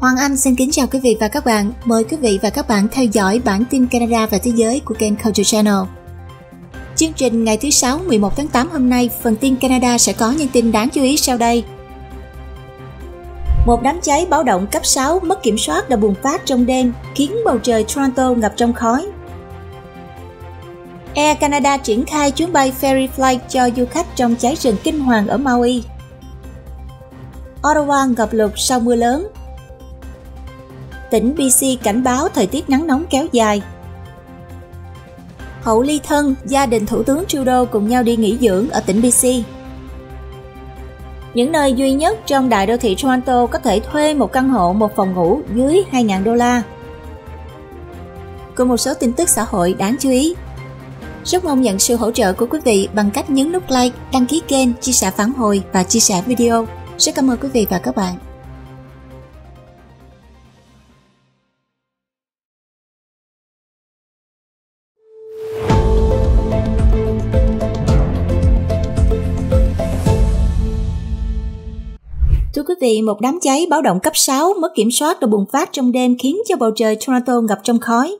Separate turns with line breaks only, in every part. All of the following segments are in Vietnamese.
Hoàng Anh xin kính chào quý vị và các bạn. Mời quý vị và các bạn theo dõi bản tin Canada và thế giới của kênh Culture Channel. Chương trình ngày thứ Sáu 11 tháng 8 hôm nay, phần tin Canada sẽ có những tin đáng chú ý sau đây. Một đám cháy báo động cấp 6 mất kiểm soát đã bùng phát trong đêm, khiến bầu trời Toronto ngập trong khói. Air Canada triển khai chuyến bay Ferry Flight cho du khách trong cháy rừng kinh hoàng ở Maui. Ottawa ngập lụt sau mưa lớn, tỉnh BC cảnh báo thời tiết nắng nóng kéo dài. Hậu ly thân, gia đình Thủ tướng Trudeau cùng nhau đi nghỉ dưỡng ở tỉnh BC. Những nơi duy nhất trong đại đô thị Toronto có thể thuê một căn hộ một phòng ngủ dưới 2.000 đô la. Cùng một số tin tức xã hội đáng chú ý. Rất mong nhận sự hỗ trợ của quý vị bằng cách nhấn nút like, đăng ký kênh, chia sẻ phản hồi và chia sẻ video. Rất cảm ơn quý vị và các bạn. vị, một đám cháy báo động cấp 6 mất kiểm soát đã bùng phát trong đêm khiến cho bầu trời Toronto ngập trong khói.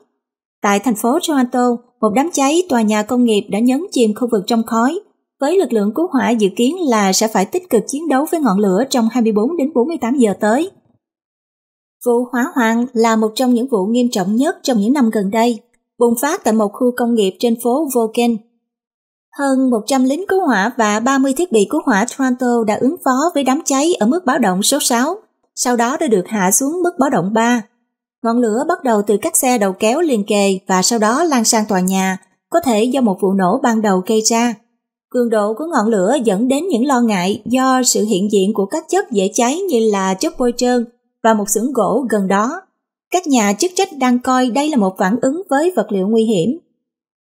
Tại thành phố Toronto, một đám cháy tòa nhà công nghiệp đã nhấn chìm khu vực trong khói, với lực lượng cứu hỏa dự kiến là sẽ phải tích cực chiến đấu với ngọn lửa trong 24 đến 48 giờ tới. Vụ hỏa hoạn là một trong những vụ nghiêm trọng nhất trong những năm gần đây, bùng phát tại một khu công nghiệp trên phố Vogan, hơn 100 lính cứu hỏa và 30 thiết bị cứu hỏa Toronto đã ứng phó với đám cháy ở mức báo động số 6, sau đó đã được hạ xuống mức báo động 3. Ngọn lửa bắt đầu từ các xe đầu kéo liền kề và sau đó lan sang tòa nhà, có thể do một vụ nổ ban đầu gây ra. Cường độ của ngọn lửa dẫn đến những lo ngại do sự hiện diện của các chất dễ cháy như là chất bôi trơn và một xưởng gỗ gần đó. Các nhà chức trách đang coi đây là một phản ứng với vật liệu nguy hiểm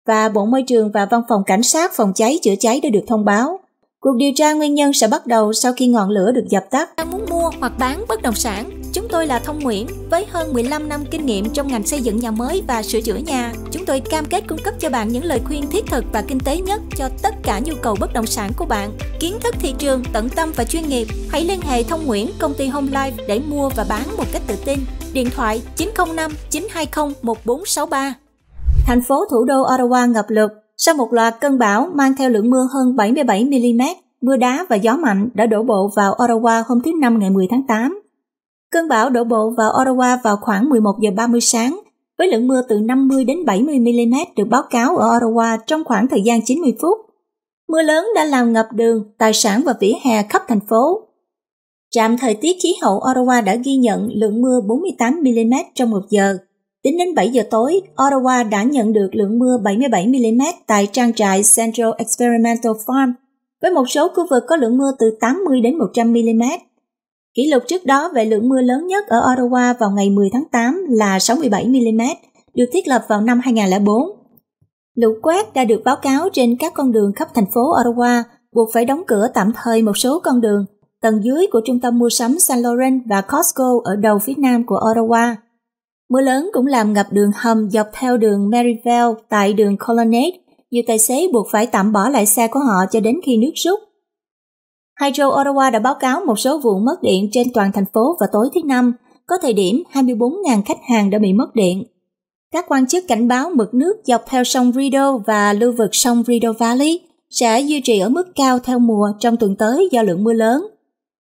và Bộ Môi trường và Văn phòng Cảnh sát phòng cháy chữa cháy đã được thông báo. Cuộc điều tra nguyên nhân sẽ bắt đầu sau khi ngọn lửa được dập tắt. Đang muốn mua hoặc bán bất động sản, chúng tôi là Thông Nguyễn với hơn 15 năm kinh nghiệm trong ngành xây dựng nhà mới và sửa chữa nhà. Chúng tôi cam kết cung cấp cho bạn những lời khuyên thiết thực và kinh tế nhất cho tất cả nhu cầu bất động sản của bạn. Kiến thức thị trường, tận tâm và chuyên nghiệp. Hãy liên hệ Thông Nguyễn, công ty Home Life để mua và bán một cách tự tin. Điện thoại 905 920 1463 thành phố thủ đô Ottawa ngập lụt sau một loạt cơn bão mang theo lượng mưa hơn 77mm, mưa đá và gió mạnh đã đổ bộ vào Ottawa hôm thứ Năm ngày 10 tháng 8. Cơn bão đổ bộ vào Ottawa vào khoảng 11 giờ 30 sáng, với lượng mưa từ 50 đến 70mm được báo cáo ở Ottawa trong khoảng thời gian 90 phút. Mưa lớn đã làm ngập đường, tài sản và vỉa hè khắp thành phố. Trạm thời tiết khí hậu Ottawa đã ghi nhận lượng mưa 48mm trong một giờ, Tính đến 7 giờ tối, Ottawa đã nhận được lượng mưa 77mm tại trang trại Central Experimental Farm, với một số khu vực có lượng mưa từ 80 đến 100mm. Kỷ lục trước đó về lượng mưa lớn nhất ở Ottawa vào ngày 10 tháng 8 là 67mm, được thiết lập vào năm 2004. Lũ quét đã được báo cáo trên các con đường khắp thành phố Ottawa, buộc phải đóng cửa tạm thời một số con đường, tầng dưới của trung tâm mua sắm Saint Laurent và Costco ở đầu phía nam của Ottawa. Mưa lớn cũng làm ngập đường hầm dọc theo đường Maryvale tại đường Colonnade. Nhiều tài xế buộc phải tạm bỏ lại xe của họ cho đến khi nước rút. Hydro Ottawa đã báo cáo một số vụ mất điện trên toàn thành phố vào tối thứ Năm, có thời điểm 24.000 khách hàng đã bị mất điện. Các quan chức cảnh báo mực nước dọc theo sông Rideau và lưu vực sông Rideau Valley sẽ duy trì ở mức cao theo mùa trong tuần tới do lượng mưa lớn.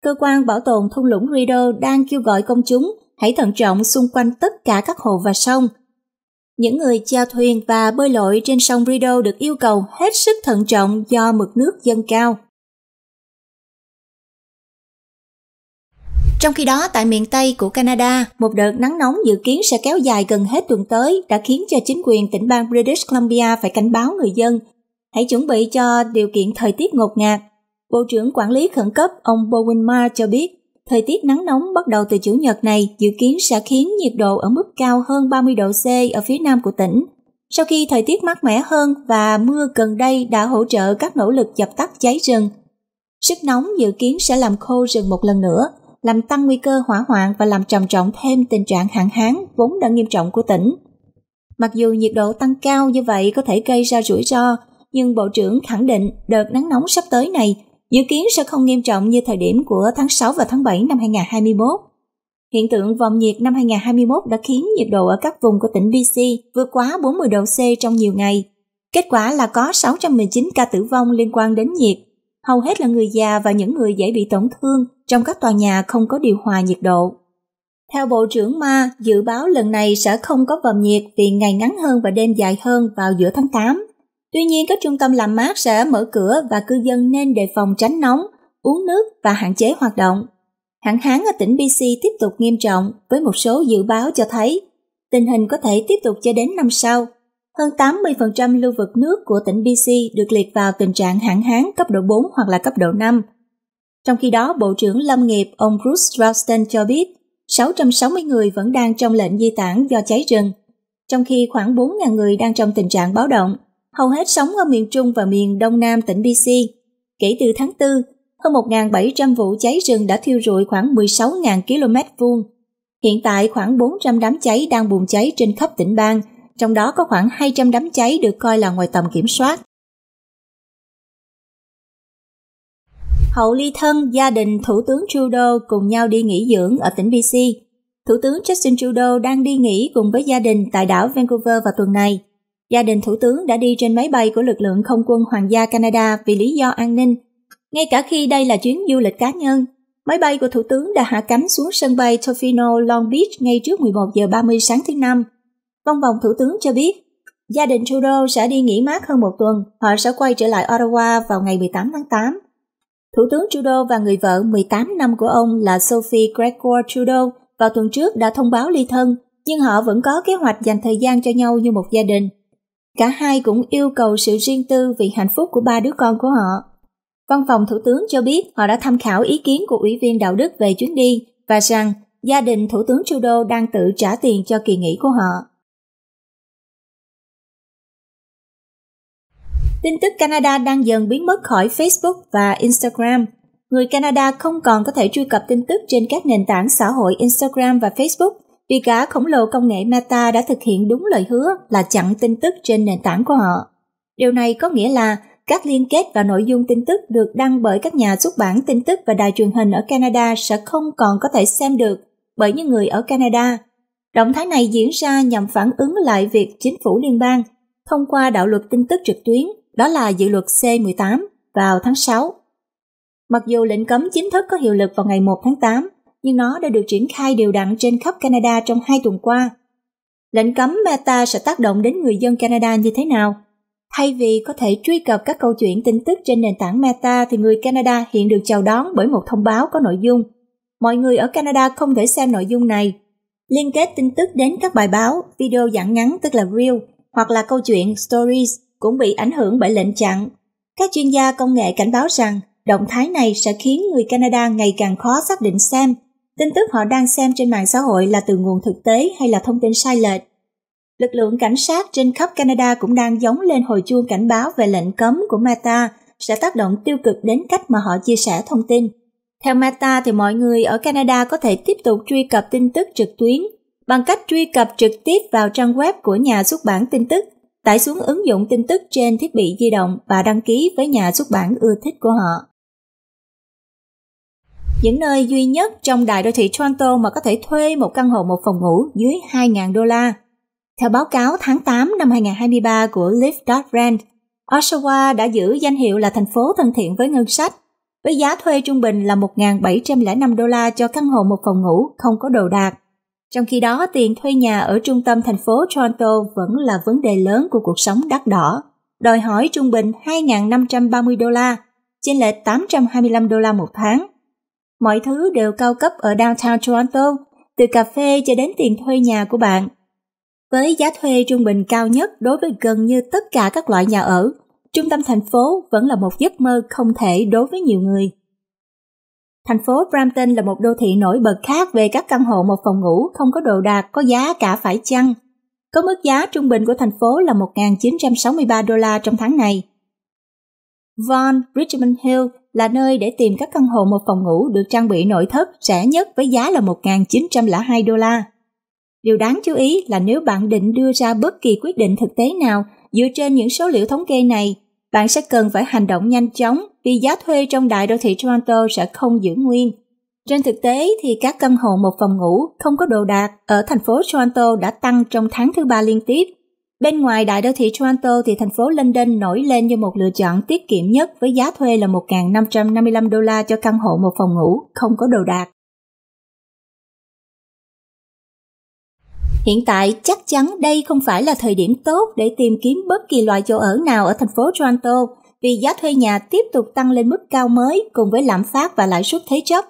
Cơ quan bảo tồn thung lũng Rideau đang kêu gọi công chúng hãy thận trọng xung quanh tất cả các hồ và sông. Những người chèo thuyền và bơi lội trên sông Rideau được yêu cầu hết sức thận trọng do mực nước dâng cao. Trong khi đó, tại miền Tây của Canada, một đợt nắng nóng dự kiến sẽ kéo dài gần hết tuần tới đã khiến cho chính quyền tỉnh bang British Columbia phải cảnh báo người dân. Hãy chuẩn bị cho điều kiện thời tiết ngột ngạt. Bộ trưởng Quản lý Khẩn cấp ông Bowen Ma cho biết thời tiết nắng nóng bắt đầu từ Chủ nhật này dự kiến sẽ khiến nhiệt độ ở mức cao hơn 30 độ C ở phía nam của tỉnh. Sau khi thời tiết mát mẻ hơn và mưa gần đây đã hỗ trợ các nỗ lực dập tắt cháy rừng, sức nóng dự kiến sẽ làm khô rừng một lần nữa, làm tăng nguy cơ hỏa hoạn và làm trầm trọng thêm tình trạng hạn hán vốn đã nghiêm trọng của tỉnh. Mặc dù nhiệt độ tăng cao như vậy có thể gây ra rủi ro, nhưng Bộ trưởng khẳng định đợt nắng nóng sắp tới này dự kiến sẽ không nghiêm trọng như thời điểm của tháng 6 và tháng 7 năm 2021. Hiện tượng vòng nhiệt năm 2021 đã khiến nhiệt độ ở các vùng của tỉnh BC vượt quá 40 độ C trong nhiều ngày. Kết quả là có 619 ca tử vong liên quan đến nhiệt, hầu hết là người già và những người dễ bị tổn thương trong các tòa nhà không có điều hòa nhiệt độ. Theo Bộ trưởng Ma, dự báo lần này sẽ không có vòng nhiệt vì ngày ngắn hơn và đêm dài hơn vào giữa tháng 8. Tuy nhiên, các trung tâm làm mát sẽ mở cửa và cư dân nên đề phòng tránh nóng, uống nước và hạn chế hoạt động. Hạn hán ở tỉnh BC tiếp tục nghiêm trọng với một số dự báo cho thấy tình hình có thể tiếp tục cho đến năm sau. Hơn 80% lưu vực nước của tỉnh BC được liệt vào tình trạng hạn hán cấp độ 4 hoặc là cấp độ 5. Trong khi đó, Bộ trưởng Lâm nghiệp ông Bruce Ralston cho biết 660 người vẫn đang trong lệnh di tản do cháy rừng, trong khi khoảng 4.000 người đang trong tình trạng báo động hầu hết sống ở miền Trung và miền Đông Nam tỉnh BC. Kể từ tháng 4, hơn 1.700 vụ cháy rừng đã thiêu rụi khoảng 16.000 km vuông. Hiện tại khoảng 400 đám cháy đang bùng cháy trên khắp tỉnh bang, trong đó có khoảng 200 đám cháy được coi là ngoài tầm kiểm soát. Hậu ly thân, gia đình Thủ tướng Trudeau cùng nhau đi nghỉ dưỡng ở tỉnh BC. Thủ tướng Justin Trudeau đang đi nghỉ cùng với gia đình tại đảo Vancouver vào tuần này. Gia đình thủ tướng đã đi trên máy bay của lực lượng không quân Hoàng gia Canada vì lý do an ninh. Ngay cả khi đây là chuyến du lịch cá nhân, máy bay của thủ tướng đã hạ cánh xuống sân bay Tofino Long Beach ngay trước 11 giờ 30 sáng thứ Năm. Văn vòng thủ tướng cho biết, gia đình Trudeau sẽ đi nghỉ mát hơn một tuần, họ sẽ quay trở lại Ottawa vào ngày 18 tháng 8. Thủ tướng Trudeau và người vợ 18 năm của ông là Sophie Gregor Trudeau vào tuần trước đã thông báo ly thân, nhưng họ vẫn có kế hoạch dành thời gian cho nhau như một gia đình. Cả hai cũng yêu cầu sự riêng tư vì hạnh phúc của ba đứa con của họ. Văn phòng Thủ tướng cho biết họ đã tham khảo ý kiến của Ủy viên Đạo đức về chuyến đi và rằng gia đình Thủ tướng Trudeau đang tự trả tiền cho kỳ nghỉ của họ. Tin tức Canada đang dần biến mất khỏi Facebook và Instagram. Người Canada không còn có thể truy cập tin tức trên các nền tảng xã hội Instagram và Facebook vì cả khổng lồ công nghệ Meta đã thực hiện đúng lời hứa là chặn tin tức trên nền tảng của họ. Điều này có nghĩa là các liên kết và nội dung tin tức được đăng bởi các nhà xuất bản tin tức và đài truyền hình ở Canada sẽ không còn có thể xem được bởi những người ở Canada. Động thái này diễn ra nhằm phản ứng lại việc chính phủ liên bang thông qua đạo luật tin tức trực tuyến, đó là dự luật C18 vào tháng 6. Mặc dù lệnh cấm chính thức có hiệu lực vào ngày 1 tháng 8, nhưng nó đã được triển khai đều đặn trên khắp Canada trong hai tuần qua. Lệnh cấm Meta sẽ tác động đến người dân Canada như thế nào? Thay vì có thể truy cập các câu chuyện tin tức trên nền tảng Meta thì người Canada hiện được chào đón bởi một thông báo có nội dung Mọi người ở Canada không thể xem nội dung này. Liên kết tin tức đến các bài báo, video dạng ngắn tức là Reel hoặc là câu chuyện Stories cũng bị ảnh hưởng bởi lệnh chặn. Các chuyên gia công nghệ cảnh báo rằng động thái này sẽ khiến người Canada ngày càng khó xác định xem tin tức họ đang xem trên mạng xã hội là từ nguồn thực tế hay là thông tin sai lệch. Lực lượng cảnh sát trên khắp Canada cũng đang giống lên hồi chuông cảnh báo về lệnh cấm của Meta sẽ tác động tiêu cực đến cách mà họ chia sẻ thông tin. Theo Meta thì mọi người ở Canada có thể tiếp tục truy cập tin tức trực tuyến bằng cách truy cập trực tiếp vào trang web của nhà xuất bản tin tức, tải xuống ứng dụng tin tức trên thiết bị di động và đăng ký với nhà xuất bản ưa thích của họ những nơi duy nhất trong đại đô thị Toronto mà có thể thuê một căn hộ một phòng ngủ dưới 2.000 đô la. Theo báo cáo tháng 8 năm 2023 của Live.rent, Oshawa đã giữ danh hiệu là thành phố thân thiện với ngân sách, với giá thuê trung bình là 1.705 đô la cho căn hộ một phòng ngủ không có đồ đạc. Trong khi đó, tiền thuê nhà ở trung tâm thành phố Toronto vẫn là vấn đề lớn của cuộc sống đắt đỏ, đòi hỏi trung bình 2.530 đô la, chênh lệch 825 đô la một tháng – mọi thứ đều cao cấp ở downtown Toronto, từ cà phê cho đến tiền thuê nhà của bạn. Với giá thuê trung bình cao nhất đối với gần như tất cả các loại nhà ở, trung tâm thành phố vẫn là một giấc mơ không thể đối với nhiều người. Thành phố Brampton là một đô thị nổi bật khác về các căn hộ một phòng ngủ không có đồ đạc có giá cả phải chăng. Có mức giá trung bình của thành phố là 1.963 đô la trong tháng này, Von Richmond Hill là nơi để tìm các căn hộ một phòng ngủ được trang bị nội thất rẻ nhất với giá là 1.902 đô la. Điều đáng chú ý là nếu bạn định đưa ra bất kỳ quyết định thực tế nào dựa trên những số liệu thống kê này, bạn sẽ cần phải hành động nhanh chóng vì giá thuê trong đại đô thị Toronto sẽ không giữ nguyên. Trên thực tế thì các căn hộ một phòng ngủ không có đồ đạc ở thành phố Toronto đã tăng trong tháng thứ ba liên tiếp Bên ngoài đại đô thị Toronto thì thành phố London nổi lên như một lựa chọn tiết kiệm nhất với giá thuê là 1.555 đô la cho căn hộ một phòng ngủ, không có đồ đạc. Hiện tại, chắc chắn đây không phải là thời điểm tốt để tìm kiếm bất kỳ loại chỗ ở nào ở thành phố Toronto, vì giá thuê nhà tiếp tục tăng lên mức cao mới cùng với lạm phát và lãi suất thế chấp.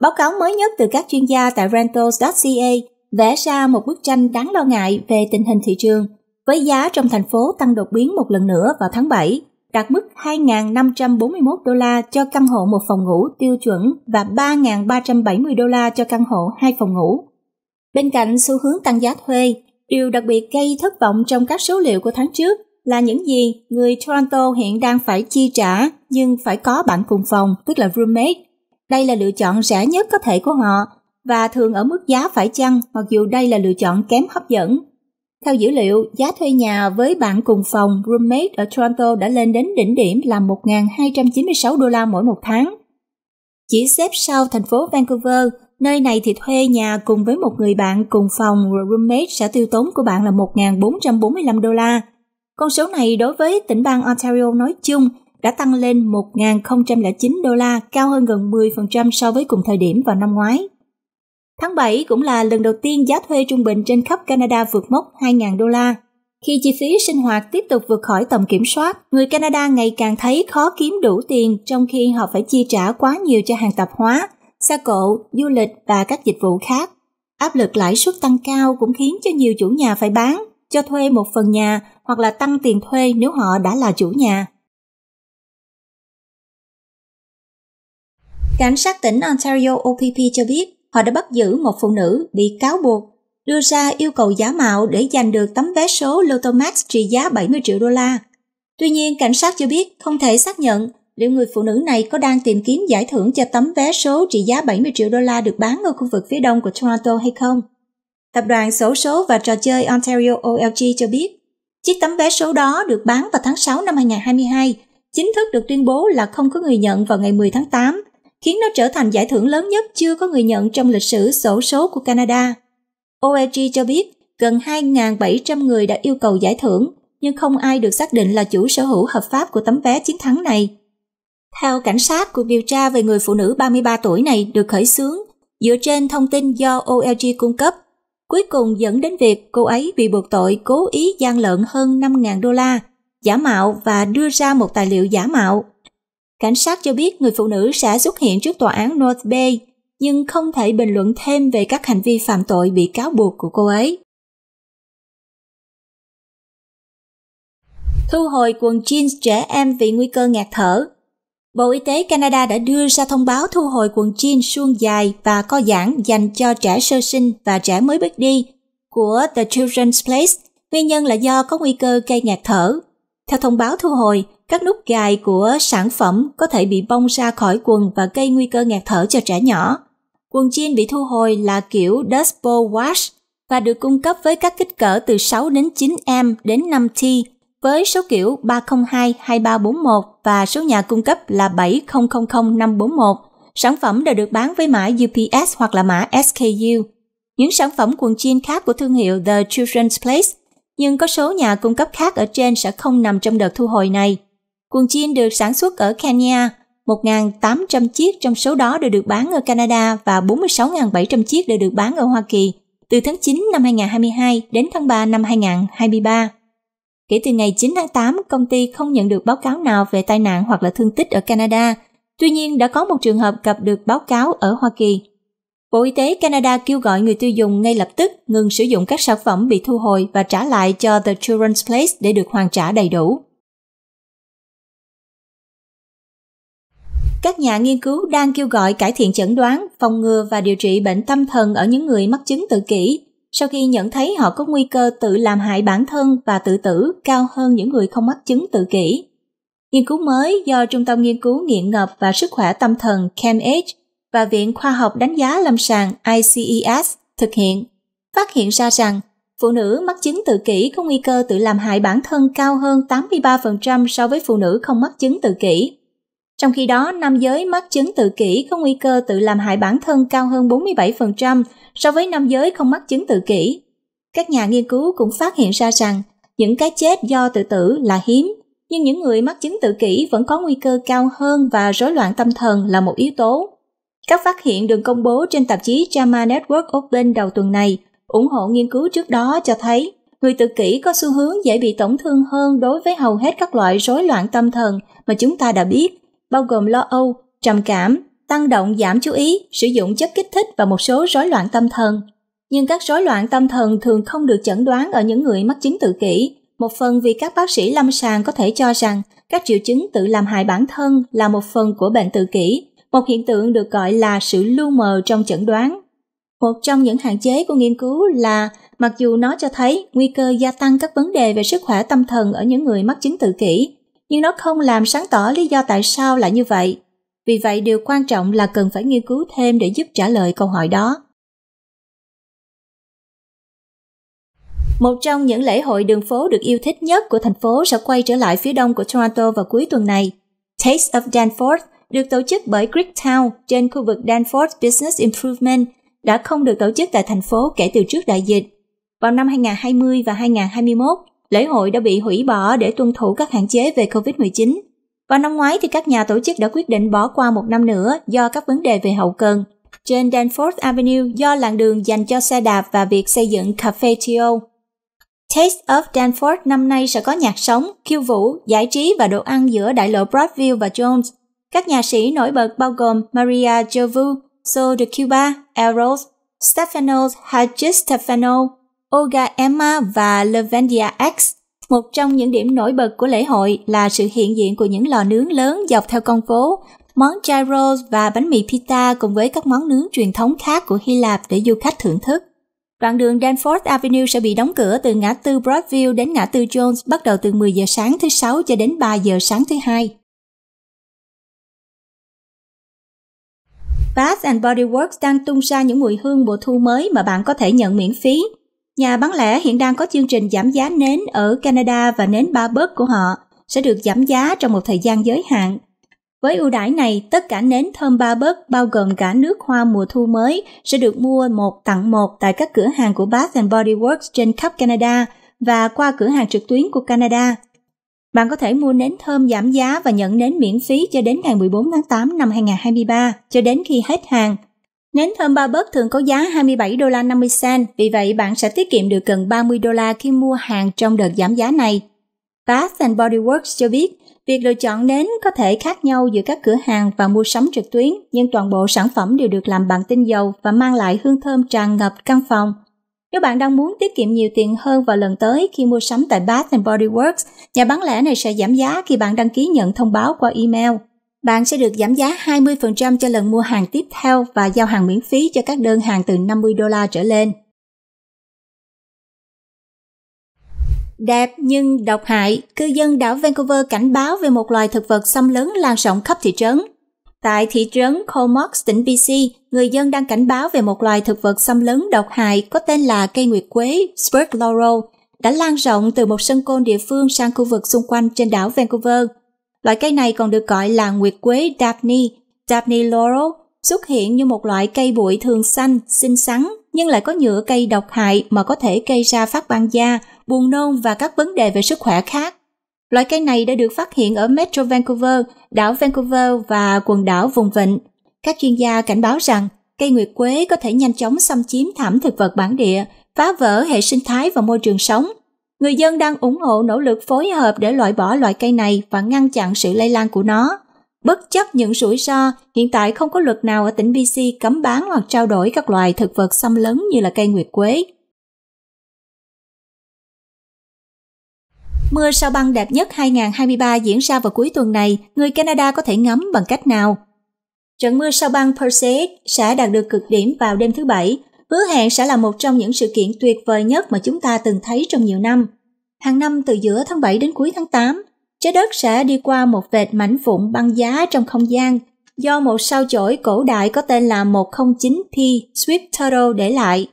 Báo cáo mới nhất từ các chuyên gia tại rentals.ca vẽ ra một bức tranh đáng lo ngại về tình hình thị trường – với giá trong thành phố tăng đột biến một lần nữa vào tháng 7, đạt mức 2.541 đô la cho căn hộ một phòng ngủ tiêu chuẩn và 3.370 đô la cho căn hộ hai phòng ngủ. Bên cạnh xu hướng tăng giá thuê, điều đặc biệt gây thất vọng trong các số liệu của tháng trước là những gì người Toronto hiện đang phải chi trả nhưng phải có bạn cùng phòng, tức là roommate. Đây là lựa chọn rẻ nhất có thể của họ và thường ở mức giá phải chăng mặc dù đây là lựa chọn kém hấp dẫn theo dữ liệu, giá thuê nhà với bạn cùng phòng roommate ở Toronto đã lên đến đỉnh điểm là 1.296 đô la mỗi một tháng. Chỉ xếp sau thành phố Vancouver, nơi này thì thuê nhà cùng với một người bạn cùng phòng roommate sẽ tiêu tốn của bạn là 1.445 đô la. Con số này đối với tỉnh bang Ontario nói chung đã tăng lên 1.009 đô la, cao hơn gần 10% so với cùng thời điểm vào năm ngoái. Tháng 7 cũng là lần đầu tiên giá thuê trung bình trên khắp Canada vượt mốc 2.000 đô la. Khi chi phí sinh hoạt tiếp tục vượt khỏi tầm kiểm soát, người Canada ngày càng thấy khó kiếm đủ tiền trong khi họ phải chi trả quá nhiều cho hàng tạp hóa, xa cộ, du lịch và các dịch vụ khác. Áp lực lãi suất tăng cao cũng khiến cho nhiều chủ nhà phải bán, cho thuê một phần nhà hoặc là tăng tiền thuê nếu họ đã là chủ nhà. Cảnh sát tỉnh Ontario OPP cho biết, họ đã bắt giữ một phụ nữ bị cáo buộc đưa ra yêu cầu giả mạo để giành được tấm vé số Lotto Max trị giá 70 triệu đô la. Tuy nhiên, cảnh sát cho biết không thể xác nhận liệu người phụ nữ này có đang tìm kiếm giải thưởng cho tấm vé số trị giá 70 triệu đô la được bán ở khu vực phía đông của Toronto hay không. Tập đoàn xổ số, số và trò chơi Ontario OLG cho biết, chiếc tấm vé số đó được bán vào tháng 6 năm 2022, chính thức được tuyên bố là không có người nhận vào ngày 10 tháng 8 khiến nó trở thành giải thưởng lớn nhất chưa có người nhận trong lịch sử sổ số của Canada. OLG e cho biết gần 2.700 người đã yêu cầu giải thưởng, nhưng không ai được xác định là chủ sở hữu hợp pháp của tấm vé chiến thắng này. Theo cảnh sát, cuộc điều tra về người phụ nữ 33 tuổi này được khởi xướng dựa trên thông tin do OLG e cung cấp, cuối cùng dẫn đến việc cô ấy bị buộc tội cố ý gian lận hơn 5.000 đô la, giả mạo và đưa ra một tài liệu giả mạo. Cảnh sát cho biết người phụ nữ sẽ xuất hiện trước tòa án North Bay, nhưng không thể bình luận thêm về các hành vi phạm tội bị cáo buộc của cô ấy. Thu hồi quần jeans trẻ em vì nguy cơ ngạt thở Bộ Y tế Canada đã đưa ra thông báo thu hồi quần jeans suông dài và co giãn dành cho trẻ sơ sinh và trẻ mới bước đi của The Children's Place, nguyên nhân là do có nguy cơ gây ngạt thở. Theo thông báo thu hồi, các nút gài của sản phẩm có thể bị bong ra khỏi quần và gây nguy cơ ngạt thở cho trẻ nhỏ. Quần jean bị thu hồi là kiểu Dust Bowl Wash và được cung cấp với các kích cỡ từ 6 đến 9M đến 5T với số kiểu 302-2341 và số nhà cung cấp là 7000541. Sản phẩm đều được bán với mã UPS hoặc là mã SKU. Những sản phẩm quần jean khác của thương hiệu The Children's Place nhưng có số nhà cung cấp khác ở trên sẽ không nằm trong đợt thu hồi này. Quần jean được sản xuất ở Kenya, 1.800 chiếc trong số đó đều được bán ở Canada và 46.700 chiếc đều được bán ở Hoa Kỳ từ tháng 9 năm 2022 đến tháng 3 năm 2023. Kể từ ngày 9 tháng 8, công ty không nhận được báo cáo nào về tai nạn hoặc là thương tích ở Canada. Tuy nhiên, đã có một trường hợp gặp được báo cáo ở Hoa Kỳ. Bộ Y tế Canada kêu gọi người tiêu dùng ngay lập tức ngừng sử dụng các sản phẩm bị thu hồi và trả lại cho The Children's Place để được hoàn trả đầy đủ. các nhà nghiên cứu đang kêu gọi cải thiện chẩn đoán, phòng ngừa và điều trị bệnh tâm thần ở những người mắc chứng tự kỷ sau khi nhận thấy họ có nguy cơ tự làm hại bản thân và tự tử cao hơn những người không mắc chứng tự kỷ. Nghiên cứu mới do Trung tâm Nghiên cứu Nghiện ngập và Sức khỏe tâm thần CanH và Viện Khoa học Đánh giá Lâm sàng ICES thực hiện phát hiện ra rằng phụ nữ mắc chứng tự kỷ có nguy cơ tự làm hại bản thân cao hơn 83% so với phụ nữ không mắc chứng tự kỷ. Trong khi đó, nam giới mắc chứng tự kỷ có nguy cơ tự làm hại bản thân cao hơn 47% so với nam giới không mắc chứng tự kỷ. Các nhà nghiên cứu cũng phát hiện ra rằng những cái chết do tự tử là hiếm, nhưng những người mắc chứng tự kỷ vẫn có nguy cơ cao hơn và rối loạn tâm thần là một yếu tố. Các phát hiện được công bố trên tạp chí JAMA Network Open đầu tuần này ủng hộ nghiên cứu trước đó cho thấy người tự kỷ có xu hướng dễ bị tổn thương hơn đối với hầu hết các loại rối loạn tâm thần mà chúng ta đã biết bao gồm lo âu, trầm cảm, tăng động giảm chú ý, sử dụng chất kích thích và một số rối loạn tâm thần. Nhưng các rối loạn tâm thần thường không được chẩn đoán ở những người mắc chứng tự kỷ, một phần vì các bác sĩ lâm sàng có thể cho rằng các triệu chứng tự làm hại bản thân là một phần của bệnh tự kỷ, một hiện tượng được gọi là sự lu mờ trong chẩn đoán. Một trong những hạn chế của nghiên cứu là mặc dù nó cho thấy nguy cơ gia tăng các vấn đề về sức khỏe tâm thần ở những người mắc chứng tự kỷ, nhưng nó không làm sáng tỏ lý do tại sao lại như vậy. Vì vậy điều quan trọng là cần phải nghiên cứu thêm để giúp trả lời câu hỏi đó. Một trong những lễ hội đường phố được yêu thích nhất của thành phố sẽ quay trở lại phía đông của Toronto vào cuối tuần này. Taste of Danforth được tổ chức bởi Greektown trên khu vực Danforth Business Improvement đã không được tổ chức tại thành phố kể từ trước đại dịch. Vào năm 2020 và 2021, lễ hội đã bị hủy bỏ để tuân thủ các hạn chế về COVID-19. Và năm ngoái thì các nhà tổ chức đã quyết định bỏ qua một năm nữa do các vấn đề về hậu cần. Trên Danforth Avenue do làn đường dành cho xe đạp và việc xây dựng Cafetio. Taste of Danforth năm nay sẽ có nhạc sống, khiêu vũ, giải trí và đồ ăn giữa đại lộ Broadview và Jones. Các nhà sĩ nổi bật bao gồm Maria Jovu, Sol de Cuba, Eros, Stefano Hagistefano, Oga Emma và Levendia X. Một trong những điểm nổi bật của lễ hội là sự hiện diện của những lò nướng lớn dọc theo con phố, món gyros và bánh mì pita cùng với các món nướng truyền thống khác của Hy Lạp để du khách thưởng thức. Đoạn đường Danforth Avenue sẽ bị đóng cửa từ ngã tư Broadview đến ngã tư Jones bắt đầu từ 10 giờ sáng thứ Sáu cho đến 3 giờ sáng thứ Hai. Bath and Body Works đang tung ra những mùi hương mùa thu mới mà bạn có thể nhận miễn phí. Nhà bán lẻ hiện đang có chương trình giảm giá nến ở Canada và nến ba bớt của họ sẽ được giảm giá trong một thời gian giới hạn. Với ưu đãi này, tất cả nến thơm ba bớt bao gồm cả nước hoa mùa thu mới sẽ được mua một tặng một tại các cửa hàng của Bath and Body Works trên khắp Canada và qua cửa hàng trực tuyến của Canada. Bạn có thể mua nến thơm giảm giá và nhận nến miễn phí cho đến ngày 14 tháng 8 năm 2023 cho đến khi hết hàng – Nến thơm ba bớt thường có giá 27 đô la 50 cent, vì vậy bạn sẽ tiết kiệm được gần 30 đô la khi mua hàng trong đợt giảm giá này. Bath and Body Works cho biết, việc lựa chọn nến có thể khác nhau giữa các cửa hàng và mua sắm trực tuyến, nhưng toàn bộ sản phẩm đều được làm bằng tinh dầu và mang lại hương thơm tràn ngập căn phòng. Nếu bạn đang muốn tiết kiệm nhiều tiền hơn vào lần tới khi mua sắm tại Bath and Body Works, nhà bán lẻ này sẽ giảm giá khi bạn đăng ký nhận thông báo qua email bạn sẽ được giảm giá 20% cho lần mua hàng tiếp theo và giao hàng miễn phí cho các đơn hàng từ 50 đô la trở lên. Đẹp nhưng độc hại, cư dân đảo Vancouver cảnh báo về một loài thực vật xâm lấn lan rộng khắp thị trấn. Tại thị trấn Comox, tỉnh BC, người dân đang cảnh báo về một loài thực vật xâm lấn độc hại có tên là cây nguyệt quế Spurg Laurel, đã lan rộng từ một sân côn địa phương sang khu vực xung quanh trên đảo Vancouver – Loại cây này còn được gọi là nguyệt quế Daphne, Daphne laurel, xuất hiện như một loại cây bụi thường xanh, xinh xắn, nhưng lại có nhựa cây độc hại mà có thể gây ra phát ban da, buồn nôn và các vấn đề về sức khỏe khác. Loại cây này đã được phát hiện ở Metro Vancouver, đảo Vancouver và quần đảo vùng vịnh. Các chuyên gia cảnh báo rằng cây nguyệt quế có thể nhanh chóng xâm chiếm thảm thực vật bản địa, phá vỡ hệ sinh thái và môi trường sống, Người dân đang ủng hộ nỗ lực phối hợp để loại bỏ loại cây này và ngăn chặn sự lây lan của nó. Bất chấp những rủi ro, hiện tại không có luật nào ở tỉnh BC cấm bán hoặc trao đổi các loài thực vật xâm lấn như là cây nguyệt quế. Mưa sao băng đẹp nhất 2023 diễn ra vào cuối tuần này, người Canada có thể ngắm bằng cách nào? Trận mưa sao băng Perseid sẽ đạt được cực điểm vào đêm thứ Bảy, hứa hẹn sẽ là một trong những sự kiện tuyệt vời nhất mà chúng ta từng thấy trong nhiều năm. Hàng năm từ giữa tháng 7 đến cuối tháng 8, trái đất sẽ đi qua một vệt mảnh vụn băng giá trong không gian do một sao chổi cổ đại có tên là 109P Swift Turtle để lại.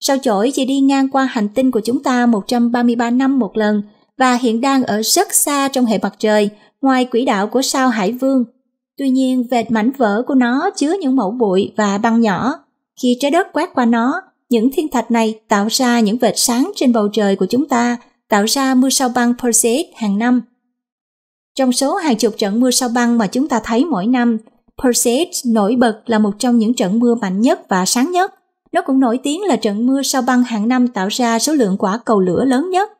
Sao chổi chỉ đi ngang qua hành tinh của chúng ta 133 năm một lần và hiện đang ở rất xa trong hệ mặt trời, ngoài quỹ đạo của sao Hải Vương. Tuy nhiên, vệt mảnh vỡ của nó chứa những mẫu bụi và băng nhỏ, khi trái đất quét qua nó, những thiên thạch này tạo ra những vệt sáng trên bầu trời của chúng ta, tạo ra mưa sao băng Perseid hàng năm. Trong số hàng chục trận mưa sao băng mà chúng ta thấy mỗi năm, Perseid nổi bật là một trong những trận mưa mạnh nhất và sáng nhất. Nó cũng nổi tiếng là trận mưa sao băng hàng năm tạo ra số lượng quả cầu lửa lớn nhất.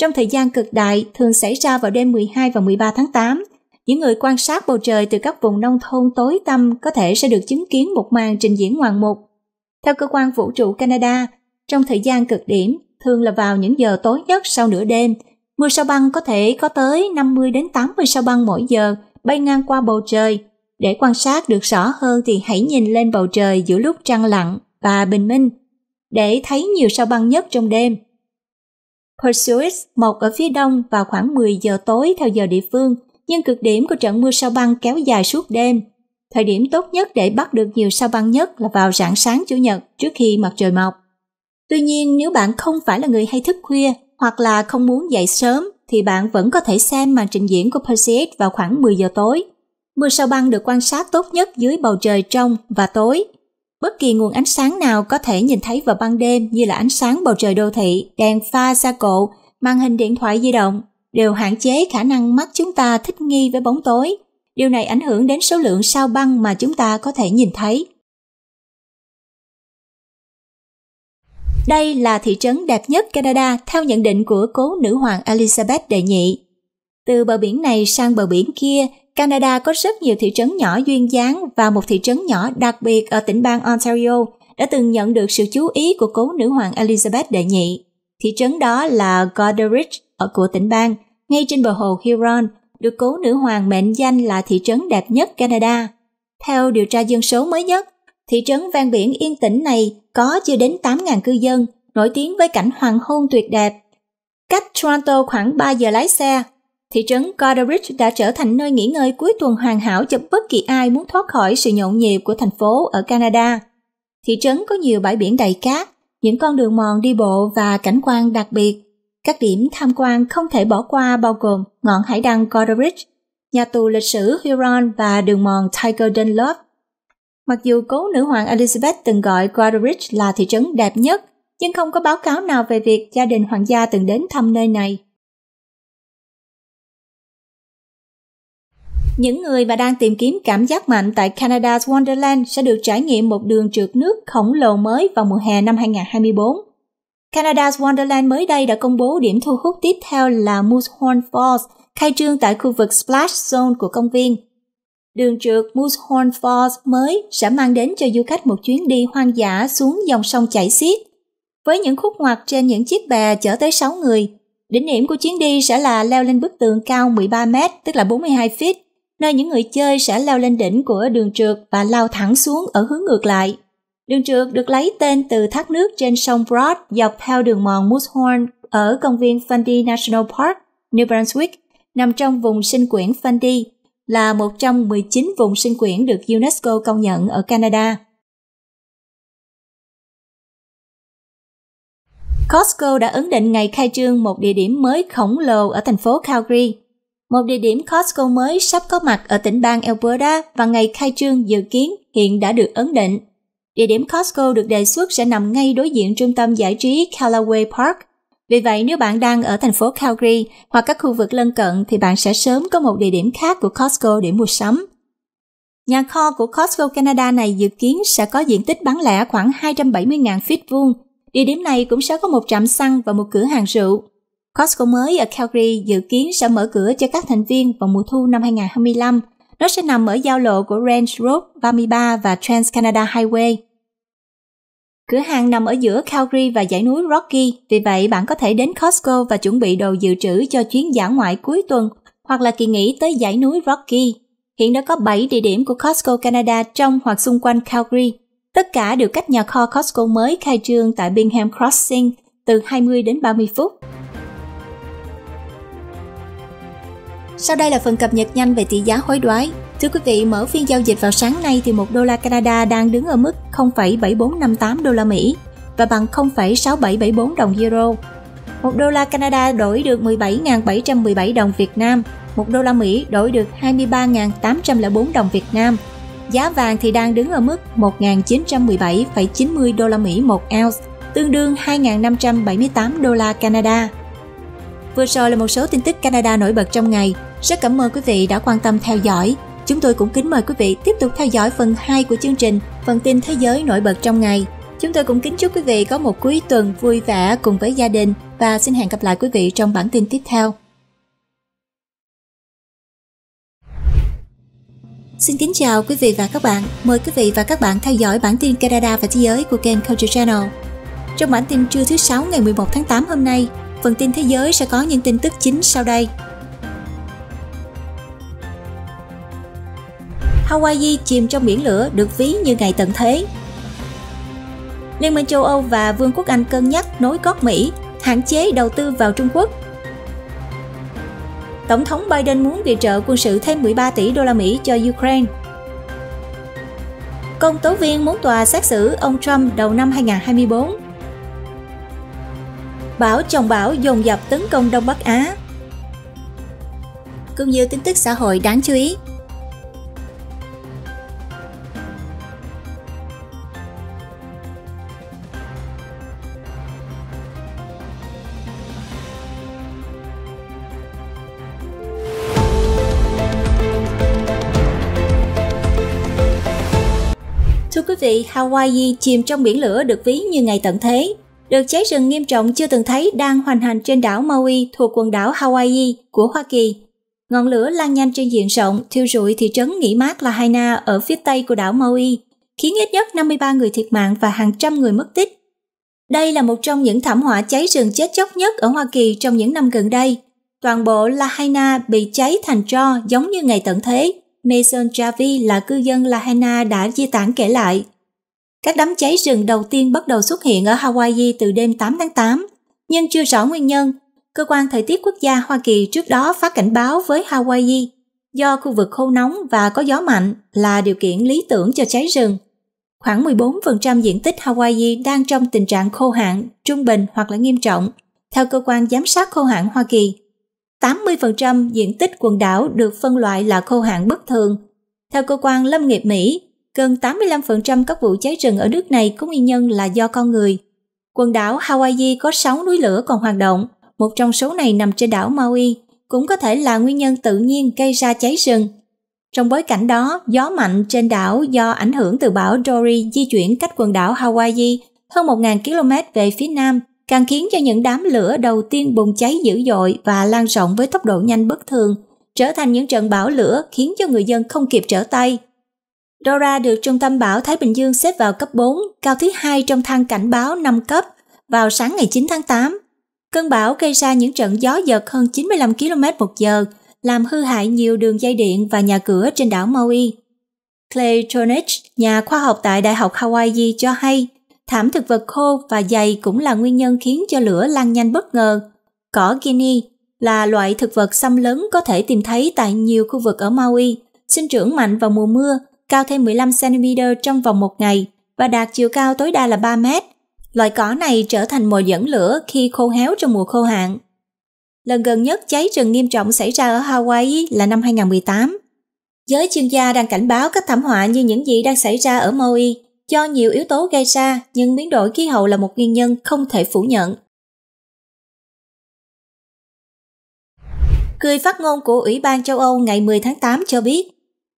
Trong thời gian cực đại thường xảy ra vào đêm 12 và 13 tháng 8, những người quan sát bầu trời từ các vùng nông thôn tối tăm có thể sẽ được chứng kiến một màn trình diễn ngoạn mục theo cơ quan vũ trụ Canada, trong thời gian cực điểm, thường là vào những giờ tối nhất sau nửa đêm, mưa sao băng có thể có tới 50 đến 80 sao băng mỗi giờ bay ngang qua bầu trời. Để quan sát được rõ hơn thì hãy nhìn lên bầu trời giữa lúc trăng lặn và bình minh để thấy nhiều sao băng nhất trong đêm. Perseus một ở phía đông vào khoảng 10 giờ tối theo giờ địa phương, nhưng cực điểm của trận mưa sao băng kéo dài suốt đêm Thời điểm tốt nhất để bắt được nhiều sao băng nhất là vào rạng sáng Chủ nhật trước khi mặt trời mọc. Tuy nhiên, nếu bạn không phải là người hay thức khuya hoặc là không muốn dậy sớm thì bạn vẫn có thể xem màn trình diễn của Perseid vào khoảng 10 giờ tối. Mưa sao băng được quan sát tốt nhất dưới bầu trời trong và tối. Bất kỳ nguồn ánh sáng nào có thể nhìn thấy vào ban đêm như là ánh sáng bầu trời đô thị, đèn pha xa cộ, màn hình điện thoại di động đều hạn chế khả năng mắt chúng ta thích nghi với bóng tối Điều này ảnh hưởng đến số lượng sao băng mà chúng ta có thể nhìn thấy. Đây là thị trấn đẹp nhất Canada theo nhận định của cố nữ hoàng Elizabeth đệ nhị. Từ bờ biển này sang bờ biển kia, Canada có rất nhiều thị trấn nhỏ duyên dáng và một thị trấn nhỏ đặc biệt ở tỉnh bang Ontario đã từng nhận được sự chú ý của cố nữ hoàng Elizabeth đệ nhị. Thị trấn đó là Goderich ở của tỉnh bang, ngay trên bờ hồ Huron, được cố nữ hoàng mệnh danh là thị trấn đẹp nhất Canada. Theo điều tra dân số mới nhất, thị trấn ven biển yên tĩnh này có chưa đến 8.000 cư dân, nổi tiếng với cảnh hoàng hôn tuyệt đẹp. Cách Toronto khoảng 3 giờ lái xe, thị trấn Goderich đã trở thành nơi nghỉ ngơi cuối tuần hoàn hảo cho bất kỳ ai muốn thoát khỏi sự nhộn nhịp của thành phố ở Canada. Thị trấn có nhiều bãi biển đầy cát, những con đường mòn đi bộ và cảnh quan đặc biệt. Các điểm tham quan không thể bỏ qua bao gồm ngọn hải đăng Goderich, nhà tù lịch sử Huron và đường mòn Tiger Dunlop. Mặc dù cố nữ hoàng Elizabeth từng gọi Goderich là thị trấn đẹp nhất, nhưng không có báo cáo nào về việc gia đình hoàng gia từng đến thăm nơi này. Những người mà đang tìm kiếm cảm giác mạnh tại Canada's Wonderland sẽ được trải nghiệm một đường trượt nước khổng lồ mới vào mùa hè năm 2024. Canada's Wonderland mới đây đã công bố điểm thu hút tiếp theo là Moosehorn Falls, khai trương tại khu vực Splash Zone của công viên. Đường trượt Moosehorn Falls mới sẽ mang đến cho du khách một chuyến đi hoang dã xuống dòng sông chảy xiết. Với những khúc ngoặt trên những chiếc bè chở tới 6 người, đỉnh điểm của chuyến đi sẽ là leo lên bức tường cao 13 mét, tức là 42 feet, nơi những người chơi sẽ leo lên đỉnh của đường trượt và lao thẳng xuống ở hướng ngược lại. Đường trượt được lấy tên từ thác nước trên sông Broad dọc theo đường mòn Moosehorn ở công viên Fundy National Park, New Brunswick, nằm trong vùng sinh quyển Fundy, là một trong 19 vùng sinh quyển được UNESCO công nhận ở Canada. Costco đã ấn định ngày khai trương một địa điểm mới khổng lồ ở thành phố Calgary. Một địa điểm Costco mới sắp có mặt ở tỉnh bang Alberta và ngày khai trương dự kiến hiện đã được ấn định Địa điểm Costco được đề xuất sẽ nằm ngay đối diện trung tâm giải trí Callaway Park. Vì vậy, nếu bạn đang ở thành phố Calgary hoặc các khu vực lân cận thì bạn sẽ sớm có một địa điểm khác của Costco để mua sắm. Nhà kho của Costco Canada này dự kiến sẽ có diện tích bán lẻ khoảng 270.000 feet vuông. Địa điểm này cũng sẽ có một trạm xăng và một cửa hàng rượu. Costco mới ở Calgary dự kiến sẽ mở cửa cho các thành viên vào mùa thu năm 2025 nó sẽ nằm ở giao lộ của Range Road 33 và Trans-Canada Highway. Cửa hàng nằm ở giữa Calgary và dãy núi Rocky, vì vậy bạn có thể đến Costco và chuẩn bị đồ dự trữ cho chuyến dã ngoại cuối tuần hoặc là kỳ nghỉ tới dãy núi Rocky. Hiện đã có 7 địa điểm của Costco Canada trong hoặc xung quanh Calgary. Tất cả đều cách nhà kho Costco mới khai trương tại Bingham Crossing từ 20 đến 30 phút. Sau đây là phần cập nhật nhanh về tỷ giá hối đoái. Thưa quý vị, mở phiên giao dịch vào sáng nay thì 1 đô la Canada đang đứng ở mức 0,7458 đô la Mỹ và bằng 0,6774 đồng euro. 1 đô la Canada đổi được 17.717 đồng Việt Nam, 1 đô la Mỹ đổi được 23.804 đồng Việt Nam. Giá vàng thì đang đứng ở mức 1.917,90 đô la Mỹ một ounce, tương đương 2.578 đô la Canada. Vừa rồi là một số tin tức Canada nổi bật trong ngày. Rất cảm ơn quý vị đã quan tâm theo dõi. Chúng tôi cũng kính mời quý vị tiếp tục theo dõi phần 2 của chương trình Phần tin thế giới nổi bật trong ngày. Chúng tôi cũng kính chúc quý vị có một cuối tuần vui vẻ cùng với gia đình và xin hẹn gặp lại quý vị trong bản tin tiếp theo. Xin kính chào quý vị và các bạn. Mời quý vị và các bạn theo dõi bản tin Canada và thế giới của kênh Culture Channel. Trong bản tin trưa thứ sáu ngày 11 tháng 8 hôm nay, phần tin thế giới sẽ có những tin tức chính sau đây. Hawaii chìm trong biển lửa được ví như ngày tận thế. Liên minh châu Âu và Vương quốc Anh cân nhắc nối gót Mỹ, hạn chế đầu tư vào Trung Quốc. Tổng thống Biden muốn viện trợ quân sự thêm 13 tỷ đô la Mỹ cho Ukraine. Công tố viên muốn tòa xét xử ông Trump đầu năm 2024. Bão chồng bão dồn dập tấn công Đông Bắc Á. Cũng như tin tức xã hội đáng chú ý, vị, Hawaii chìm trong biển lửa được ví như ngày tận thế. được cháy rừng nghiêm trọng chưa từng thấy đang hoành hành trên đảo Maui thuộc quần đảo Hawaii của Hoa Kỳ. Ngọn lửa lan nhanh trên diện rộng, thiêu rụi thị trấn nghỉ mát La Haina ở phía tây của đảo Maui, khiến ít nhất 53 người thiệt mạng và hàng trăm người mất tích. Đây là một trong những thảm họa cháy rừng chết chóc nhất ở Hoa Kỳ trong những năm gần đây. Toàn bộ Lahaina bị cháy thành tro giống như ngày tận thế. Mason Javi là cư dân Lahaina đã di tản kể lại. Các đám cháy rừng đầu tiên bắt đầu xuất hiện ở Hawaii từ đêm 8 tháng 8, nhưng chưa rõ nguyên nhân. Cơ quan Thời tiết Quốc gia Hoa Kỳ trước đó phát cảnh báo với Hawaii do khu vực khô nóng và có gió mạnh là điều kiện lý tưởng cho cháy rừng. Khoảng 14% diện tích Hawaii đang trong tình trạng khô hạn, trung bình hoặc là nghiêm trọng, theo cơ quan giám sát khô hạn Hoa Kỳ. 80% diện tích quần đảo được phân loại là khô hạn bất thường. Theo cơ quan lâm nghiệp Mỹ, Gần 85% các vụ cháy rừng ở nước này có nguyên nhân là do con người. Quần đảo Hawaii có 6 núi lửa còn hoạt động, một trong số này nằm trên đảo Maui, cũng có thể là nguyên nhân tự nhiên gây ra cháy rừng. Trong bối cảnh đó, gió mạnh trên đảo do ảnh hưởng từ bão Dory di chuyển cách quần đảo Hawaii hơn 1.000 km về phía nam, càng khiến cho những đám lửa đầu tiên bùng cháy dữ dội và lan rộng với tốc độ nhanh bất thường, trở thành những trận bão lửa khiến cho người dân không kịp trở tay, Dora được Trung tâm Bão Thái Bình Dương xếp vào cấp 4, cao thứ hai trong thang cảnh báo 5 cấp, vào sáng ngày 9 tháng 8. Cơn bão gây ra những trận gió giật hơn 95 km một giờ, làm hư hại nhiều đường dây điện và nhà cửa trên đảo Maui. Clay Tronich, nhà khoa học tại Đại học Hawaii cho hay, thảm thực vật khô và dày cũng là nguyên nhân khiến cho lửa lan nhanh bất ngờ. Cỏ Guinea là loại thực vật xâm lấn có thể tìm thấy tại nhiều khu vực ở Maui, sinh trưởng mạnh vào mùa mưa cao thêm 15cm trong vòng một ngày và đạt chiều cao tối đa là 3 mét. Loại cỏ này trở thành mồi dẫn lửa khi khô héo trong mùa khô hạn. Lần gần nhất cháy rừng nghiêm trọng xảy ra ở Hawaii là năm 2018. Giới chuyên gia đang cảnh báo các thảm họa như những gì đang xảy ra ở Maui do nhiều yếu tố gây ra, nhưng biến đổi khí hậu là một nguyên nhân không thể phủ nhận. Cười phát ngôn của Ủy ban châu Âu ngày 10 tháng 8 cho biết,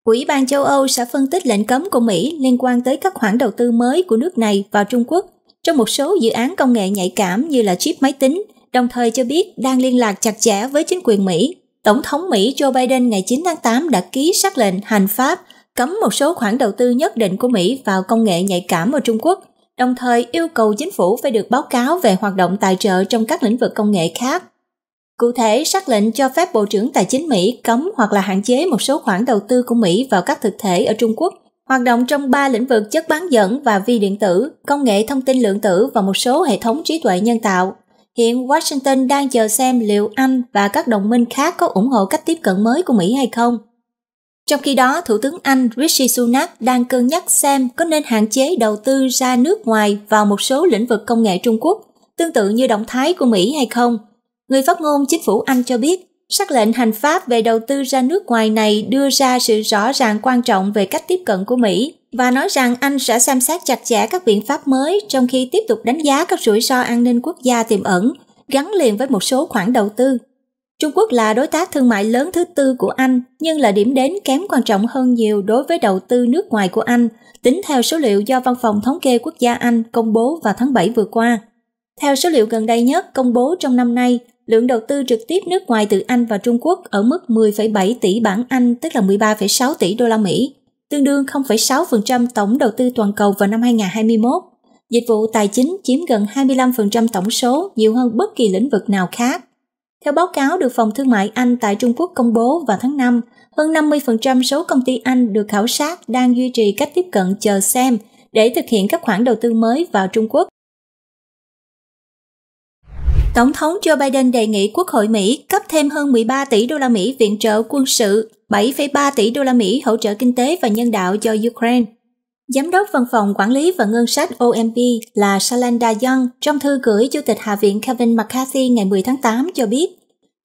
Ủy ban châu Âu sẽ phân tích lệnh cấm của Mỹ liên quan tới các khoản đầu tư mới của nước này vào Trung Quốc trong một số dự án công nghệ nhạy cảm như là chip máy tính, đồng thời cho biết đang liên lạc chặt chẽ với chính quyền Mỹ. Tổng thống Mỹ Joe Biden ngày 9 tháng 8 đã ký sắc lệnh hành pháp cấm một số khoản đầu tư nhất định của Mỹ vào công nghệ nhạy cảm ở Trung Quốc, đồng thời yêu cầu chính phủ phải được báo cáo về hoạt động tài trợ trong các lĩnh vực công nghệ khác Cụ thể, sắc lệnh cho phép Bộ trưởng Tài chính Mỹ cấm hoặc là hạn chế một số khoản đầu tư của Mỹ vào các thực thể ở Trung Quốc, hoạt động trong ba lĩnh vực chất bán dẫn và vi điện tử, công nghệ thông tin lượng tử và một số hệ thống trí tuệ nhân tạo. Hiện Washington đang chờ xem liệu Anh và các đồng minh khác có ủng hộ cách tiếp cận mới của Mỹ hay không. Trong khi đó, Thủ tướng Anh Rishi Sunak đang cân nhắc xem có nên hạn chế đầu tư ra nước ngoài vào một số lĩnh vực công nghệ Trung Quốc, tương tự như động thái của Mỹ hay không – Người phát ngôn chính phủ Anh cho biết, sắc lệnh hành pháp về đầu tư ra nước ngoài này đưa ra sự rõ ràng quan trọng về cách tiếp cận của Mỹ và nói rằng Anh sẽ xem xét chặt chẽ các biện pháp mới trong khi tiếp tục đánh giá các rủi ro an ninh quốc gia tiềm ẩn gắn liền với một số khoản đầu tư. Trung Quốc là đối tác thương mại lớn thứ tư của Anh, nhưng là điểm đến kém quan trọng hơn nhiều đối với đầu tư nước ngoài của Anh, tính theo số liệu do Văn phòng Thống kê Quốc gia Anh công bố vào tháng 7 vừa qua. Theo số liệu gần đây nhất công bố trong năm nay, lượng đầu tư trực tiếp nước ngoài từ Anh vào Trung Quốc ở mức 10,7 tỷ bảng Anh, tức là 13,6 tỷ đô la Mỹ, tương đương 0,6% tổng đầu tư toàn cầu vào năm 2021. Dịch vụ tài chính chiếm gần 25% tổng số, nhiều hơn bất kỳ lĩnh vực nào khác. Theo báo cáo được Phòng Thương mại Anh tại Trung Quốc công bố vào tháng 5, hơn 50% số công ty Anh được khảo sát đang duy trì cách tiếp cận chờ xem để thực hiện các khoản đầu tư mới vào Trung Quốc Tổng thống Joe Biden đề nghị Quốc hội Mỹ cấp thêm hơn 13 tỷ đô la Mỹ viện trợ quân sự, 7,3 tỷ đô la Mỹ hỗ trợ kinh tế và nhân đạo cho Ukraine. Giám đốc Văn phòng Quản lý và Ngân sách OMB là Shalanda Young trong thư gửi Chủ tịch Hạ viện Kevin McCarthy ngày 10 tháng 8 cho biết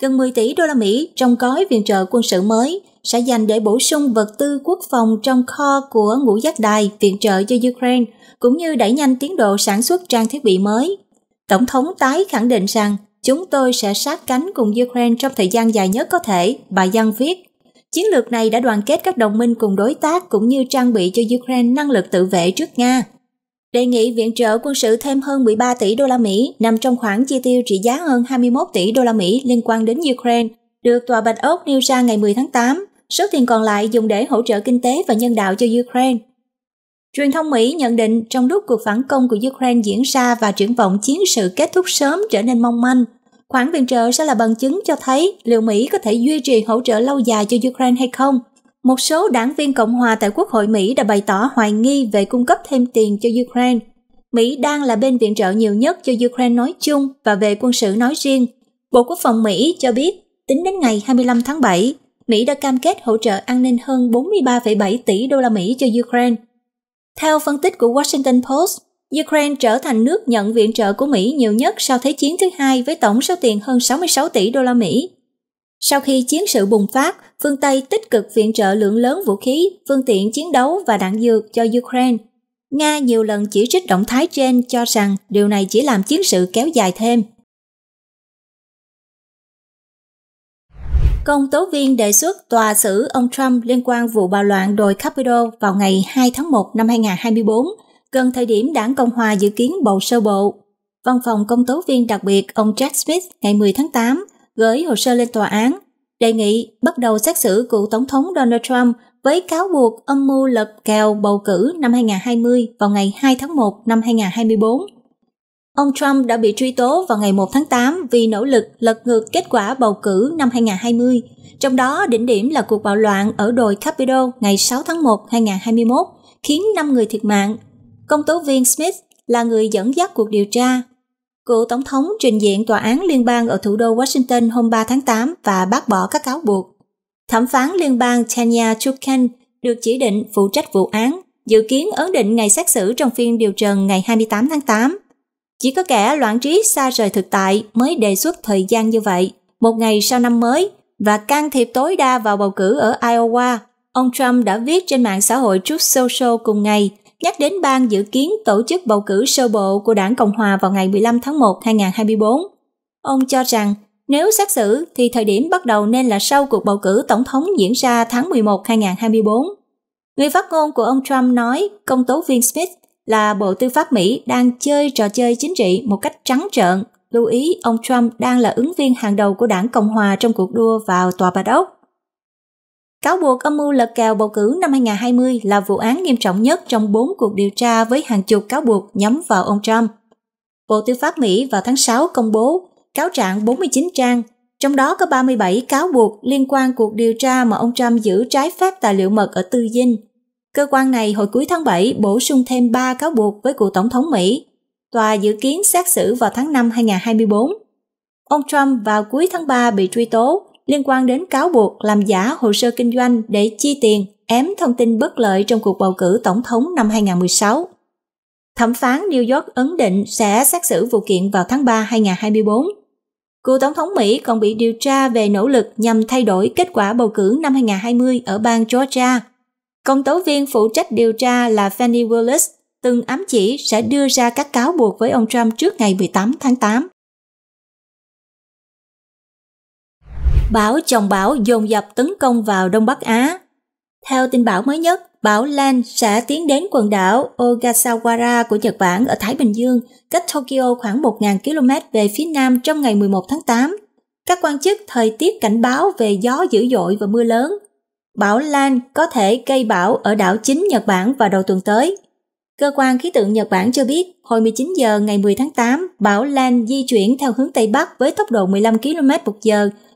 gần 10 tỷ đô la Mỹ trong gói viện trợ quân sự mới sẽ dành để bổ sung vật tư quốc phòng trong kho của ngũ giác đài viện trợ cho Ukraine, cũng như đẩy nhanh tiến độ sản xuất trang thiết bị mới, Tổng thống tái khẳng định rằng chúng tôi sẽ sát cánh cùng Ukraine trong thời gian dài nhất có thể, bà Giang viết. Chiến lược này đã đoàn kết các đồng minh cùng đối tác cũng như trang bị cho Ukraine năng lực tự vệ trước Nga. Đề nghị viện trợ quân sự thêm hơn 13 tỷ đô la Mỹ nằm trong khoản chi tiêu trị giá hơn 21 tỷ đô la Mỹ liên quan đến Ukraine, được Tòa Bạch Ốc nêu ra ngày 10 tháng 8. Số tiền còn lại dùng để hỗ trợ kinh tế và nhân đạo cho Ukraine. Truyền thông Mỹ nhận định trong lúc cuộc phản công của Ukraine diễn ra và triển vọng chiến sự kết thúc sớm trở nên mong manh, khoản viện trợ sẽ là bằng chứng cho thấy liệu Mỹ có thể duy trì hỗ trợ lâu dài cho Ukraine hay không. Một số đảng viên Cộng hòa tại Quốc hội Mỹ đã bày tỏ hoài nghi về cung cấp thêm tiền cho Ukraine. Mỹ đang là bên viện trợ nhiều nhất cho Ukraine nói chung và về quân sự nói riêng. Bộ Quốc phòng Mỹ cho biết, tính đến ngày 25 tháng 7, Mỹ đã cam kết hỗ trợ an ninh hơn 43,7 tỷ đô la Mỹ cho Ukraine theo phân tích của Washington Post, Ukraine trở thành nước nhận viện trợ của Mỹ nhiều nhất sau Thế chiến thứ hai với tổng số tiền hơn 66 tỷ đô la Mỹ. Sau khi chiến sự bùng phát, phương Tây tích cực viện trợ lượng lớn vũ khí, phương tiện chiến đấu và đạn dược cho Ukraine. Nga nhiều lần chỉ trích động thái trên cho rằng điều này chỉ làm chiến sự kéo dài thêm. công tố viên đề xuất tòa xử ông Trump liên quan vụ bạo loạn đồi Capitol vào ngày 2 tháng 1 năm 2024, gần thời điểm đảng Cộng Hòa dự kiến bầu sơ bộ. Văn phòng công tố viên đặc biệt ông Jack Smith ngày 10 tháng 8 gửi hồ sơ lên tòa án, đề nghị bắt đầu xét xử cựu Tổng thống Donald Trump với cáo buộc âm mưu lật kèo bầu cử năm 2020 vào ngày 2 tháng 1 năm 2024 Ông Trump đã bị truy tố vào ngày 1 tháng 8 vì nỗ lực lật ngược kết quả bầu cử năm 2020, trong đó đỉnh điểm là cuộc bạo loạn ở đồi Capitol ngày 6 tháng 1 2021, khiến 5 người thiệt mạng. Công tố viên Smith là người dẫn dắt cuộc điều tra. Cựu Tổng thống trình diện tòa án liên bang ở thủ đô Washington hôm 3 tháng 8 và bác bỏ các cáo buộc. Thẩm phán liên bang Tanya Chutkan được chỉ định phụ trách vụ án, dự kiến ấn định ngày xét xử trong phiên điều trần ngày 28 tháng 8. Chỉ có kẻ loạn trí xa rời thực tại mới đề xuất thời gian như vậy, một ngày sau năm mới, và can thiệp tối đa vào bầu cử ở Iowa. Ông Trump đã viết trên mạng xã hội Truth Social cùng ngày, nhắc đến bang dự kiến tổ chức bầu cử sơ bộ của đảng Cộng Hòa vào ngày 15 tháng 1, 2024. Ông cho rằng, nếu xét xử thì thời điểm bắt đầu nên là sau cuộc bầu cử tổng thống diễn ra tháng 11, 2024. Người phát ngôn của ông Trump nói, công tố viên Smith là Bộ Tư pháp Mỹ đang chơi trò chơi chính trị một cách trắng trợn. Lưu ý, ông Trump đang là ứng viên hàng đầu của đảng Cộng hòa trong cuộc đua vào tòa bạch ốc. Cáo buộc âm mưu lật kèo bầu cử năm 2020 là vụ án nghiêm trọng nhất trong 4 cuộc điều tra với hàng chục cáo buộc nhắm vào ông Trump. Bộ Tư pháp Mỹ vào tháng 6 công bố cáo trạng 49 trang, trong đó có 37 cáo buộc liên quan cuộc điều tra mà ông Trump giữ trái phép tài liệu mật ở Tư Dinh – Cơ quan này hồi cuối tháng 7 bổ sung thêm 3 cáo buộc với cựu tổng thống Mỹ. Tòa dự kiến xét xử vào tháng 5 2024. Ông Trump vào cuối tháng 3 bị truy tố liên quan đến cáo buộc làm giả hồ sơ kinh doanh để chi tiền ém thông tin bất lợi trong cuộc bầu cử tổng thống năm 2016. Thẩm phán New York ấn định sẽ xét xử vụ kiện vào tháng 3 2024. Cựu tổng thống Mỹ còn bị điều tra về nỗ lực nhằm thay đổi kết quả bầu cử năm 2020 ở bang Georgia Công tố viên phụ trách điều tra là Fannie Willis từng ám chỉ sẽ đưa ra các cáo buộc với ông Trump trước ngày 18 tháng 8. Bão chồng bão dồn dập tấn công vào Đông Bắc Á. Theo tin bão mới nhất, bão Lan sẽ tiến đến quần đảo Ogasawara của Nhật Bản ở Thái Bình Dương, cách Tokyo khoảng 1.000 km về phía nam trong ngày 11 tháng 8. Các quan chức thời tiết cảnh báo về gió dữ dội và mưa lớn, bão Lan có thể gây bão ở đảo chính Nhật Bản vào đầu tuần tới. Cơ quan khí tượng Nhật Bản cho biết, hồi 19 giờ ngày 10 tháng 8, bão Lan di chuyển theo hướng Tây Bắc với tốc độ 15 km h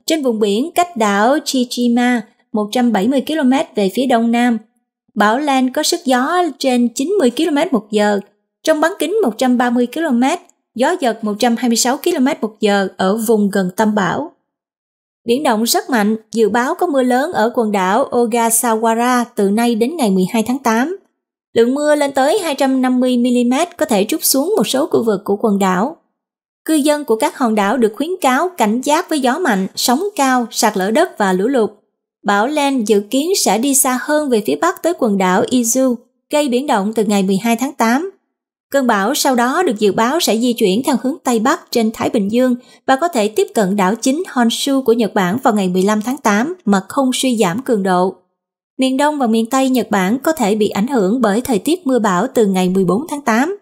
trên vùng biển cách đảo Chichima 170 km về phía đông nam. Bão Lan có sức gió trên 90 km h trong bán kính 130 km, gió giật 126 km h ở vùng gần tâm bão. Biển động rất mạnh, dự báo có mưa lớn ở quần đảo Ogasawara từ nay đến ngày 12 tháng 8. Lượng mưa lên tới 250mm có thể trút xuống một số khu vực của quần đảo. Cư dân của các hòn đảo được khuyến cáo cảnh giác với gió mạnh, sóng cao, sạt lở đất và lũ lụt. Bão Len dự kiến sẽ đi xa hơn về phía bắc tới quần đảo Izu, gây biển động từ ngày 12 tháng 8. Cơn bão sau đó được dự báo sẽ di chuyển theo hướng Tây Bắc trên Thái Bình Dương và có thể tiếp cận đảo chính Honshu của Nhật Bản vào ngày 15 tháng 8 mà không suy giảm cường độ. Miền Đông và miền Tây Nhật Bản có thể bị ảnh hưởng bởi thời tiết mưa bão từ ngày 14 tháng 8.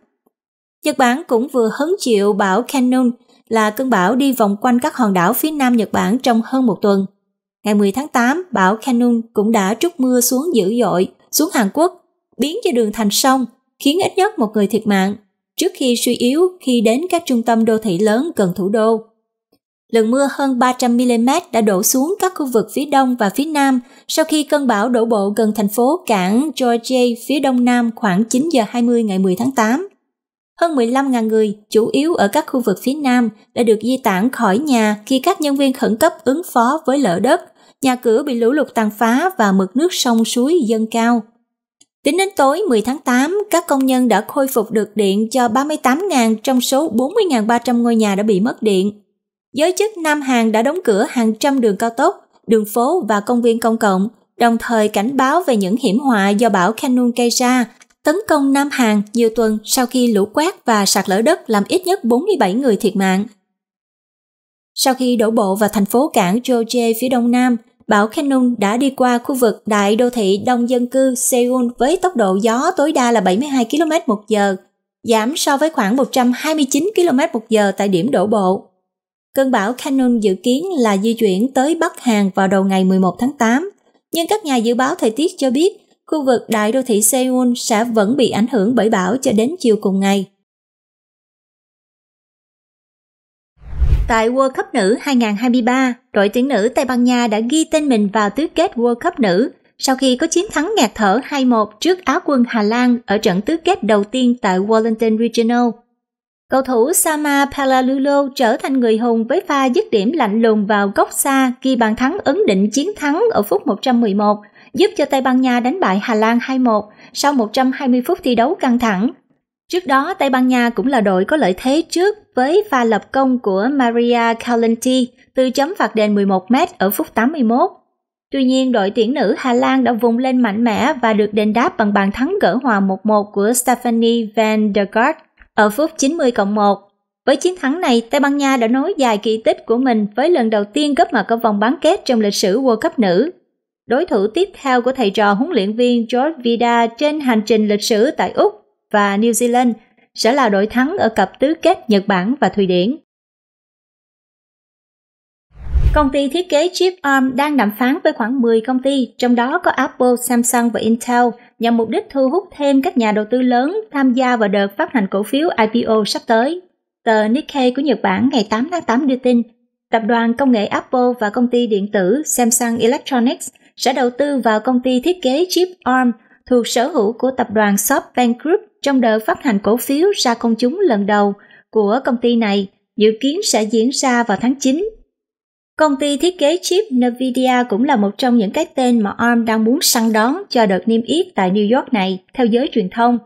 Nhật Bản cũng vừa hứng chịu bão Cannon là cơn bão đi vòng quanh các hòn đảo phía nam Nhật Bản trong hơn một tuần. Ngày 10 tháng 8, bão Cannon cũng đã trút mưa xuống dữ dội, xuống Hàn Quốc, biến cho đường thành sông khiến ít nhất một người thiệt mạng trước khi suy yếu khi đến các trung tâm đô thị lớn gần thủ đô. Lượng mưa hơn 300mm đã đổ xuống các khu vực phía đông và phía nam sau khi cơn bão đổ bộ gần thành phố cảng Georgia phía đông nam khoảng 9 giờ 20 ngày 10 tháng 8. Hơn 15.000 người, chủ yếu ở các khu vực phía nam, đã được di tản khỏi nhà khi các nhân viên khẩn cấp ứng phó với lở đất, nhà cửa bị lũ lụt tàn phá và mực nước sông suối dâng cao. Tính đến tối 10 tháng 8, các công nhân đã khôi phục được điện cho 38.000 trong số 40.300 ngôi nhà đã bị mất điện. Giới chức Nam Hàn đã đóng cửa hàng trăm đường cao tốc, đường phố và công viên công cộng, đồng thời cảnh báo về những hiểm họa do bão Khanun gây ra, tấn công Nam Hàn nhiều tuần sau khi lũ quét và sạt lở đất làm ít nhất 47 người thiệt mạng. Sau khi đổ bộ vào thành phố cảng George phía đông nam, bão Cannon đã đi qua khu vực đại đô thị đông dân cư Seoul với tốc độ gió tối đa là 72 km một giờ, giảm so với khoảng 129 km một giờ tại điểm đổ bộ. Cơn bão Cannon dự kiến là di chuyển tới Bắc Hàn vào đầu ngày 11 tháng 8, nhưng các nhà dự báo thời tiết cho biết khu vực đại đô thị Seoul sẽ vẫn bị ảnh hưởng bởi bão cho đến chiều cùng ngày. Tại World Cup nữ 2023, đội tuyển nữ Tây Ban Nha đã ghi tên mình vào tứ kết World Cup nữ sau khi có chiến thắng ngạt thở 2-1 trước Á quân Hà Lan ở trận tứ kết đầu tiên tại Wellington Regional. Cầu thủ Sama Palalulo trở thành người hùng với pha dứt điểm lạnh lùng vào góc xa ghi bàn thắng ấn định chiến thắng ở phút 111, giúp cho Tây Ban Nha đánh bại Hà Lan 2-1 sau 120 phút thi đấu căng thẳng Trước đó, Tây Ban Nha cũng là đội có lợi thế trước với pha lập công của Maria Calenti từ chấm phạt đền 11m ở phút 81. Tuy nhiên, đội tuyển nữ Hà Lan đã vùng lên mạnh mẽ và được đền đáp bằng bàn thắng gỡ hòa 1-1 của Stephanie van der Gaard ở phút 90 1. Với chiến thắng này, Tây Ban Nha đã nối dài kỳ tích của mình với lần đầu tiên góp mặt ở vòng bán kết trong lịch sử World Cup nữ. Đối thủ tiếp theo của thầy trò huấn luyện viên George Vida trên hành trình lịch sử tại Úc và New Zealand sẽ là đội thắng ở cặp tứ kết Nhật Bản và Thụy Điển. Công ty thiết kế chip ARM đang đàm phán với khoảng 10 công ty, trong đó có Apple, Samsung và Intel, nhằm mục đích thu hút thêm các nhà đầu tư lớn tham gia vào đợt phát hành cổ phiếu IPO sắp tới. Tờ Nikkei của Nhật Bản ngày 8 tháng 8 đưa tin, tập đoàn công nghệ Apple và công ty điện tử Samsung Electronics sẽ đầu tư vào công ty thiết kế chip ARM thuộc sở hữu của tập đoàn SoftBank Group trong đợt phát hành cổ phiếu ra công chúng lần đầu của công ty này dự kiến sẽ diễn ra vào tháng 9. Công ty thiết kế chip NVIDIA cũng là một trong những cái tên mà ARM đang muốn săn đón cho đợt niêm yết tại New York này, theo giới truyền thông.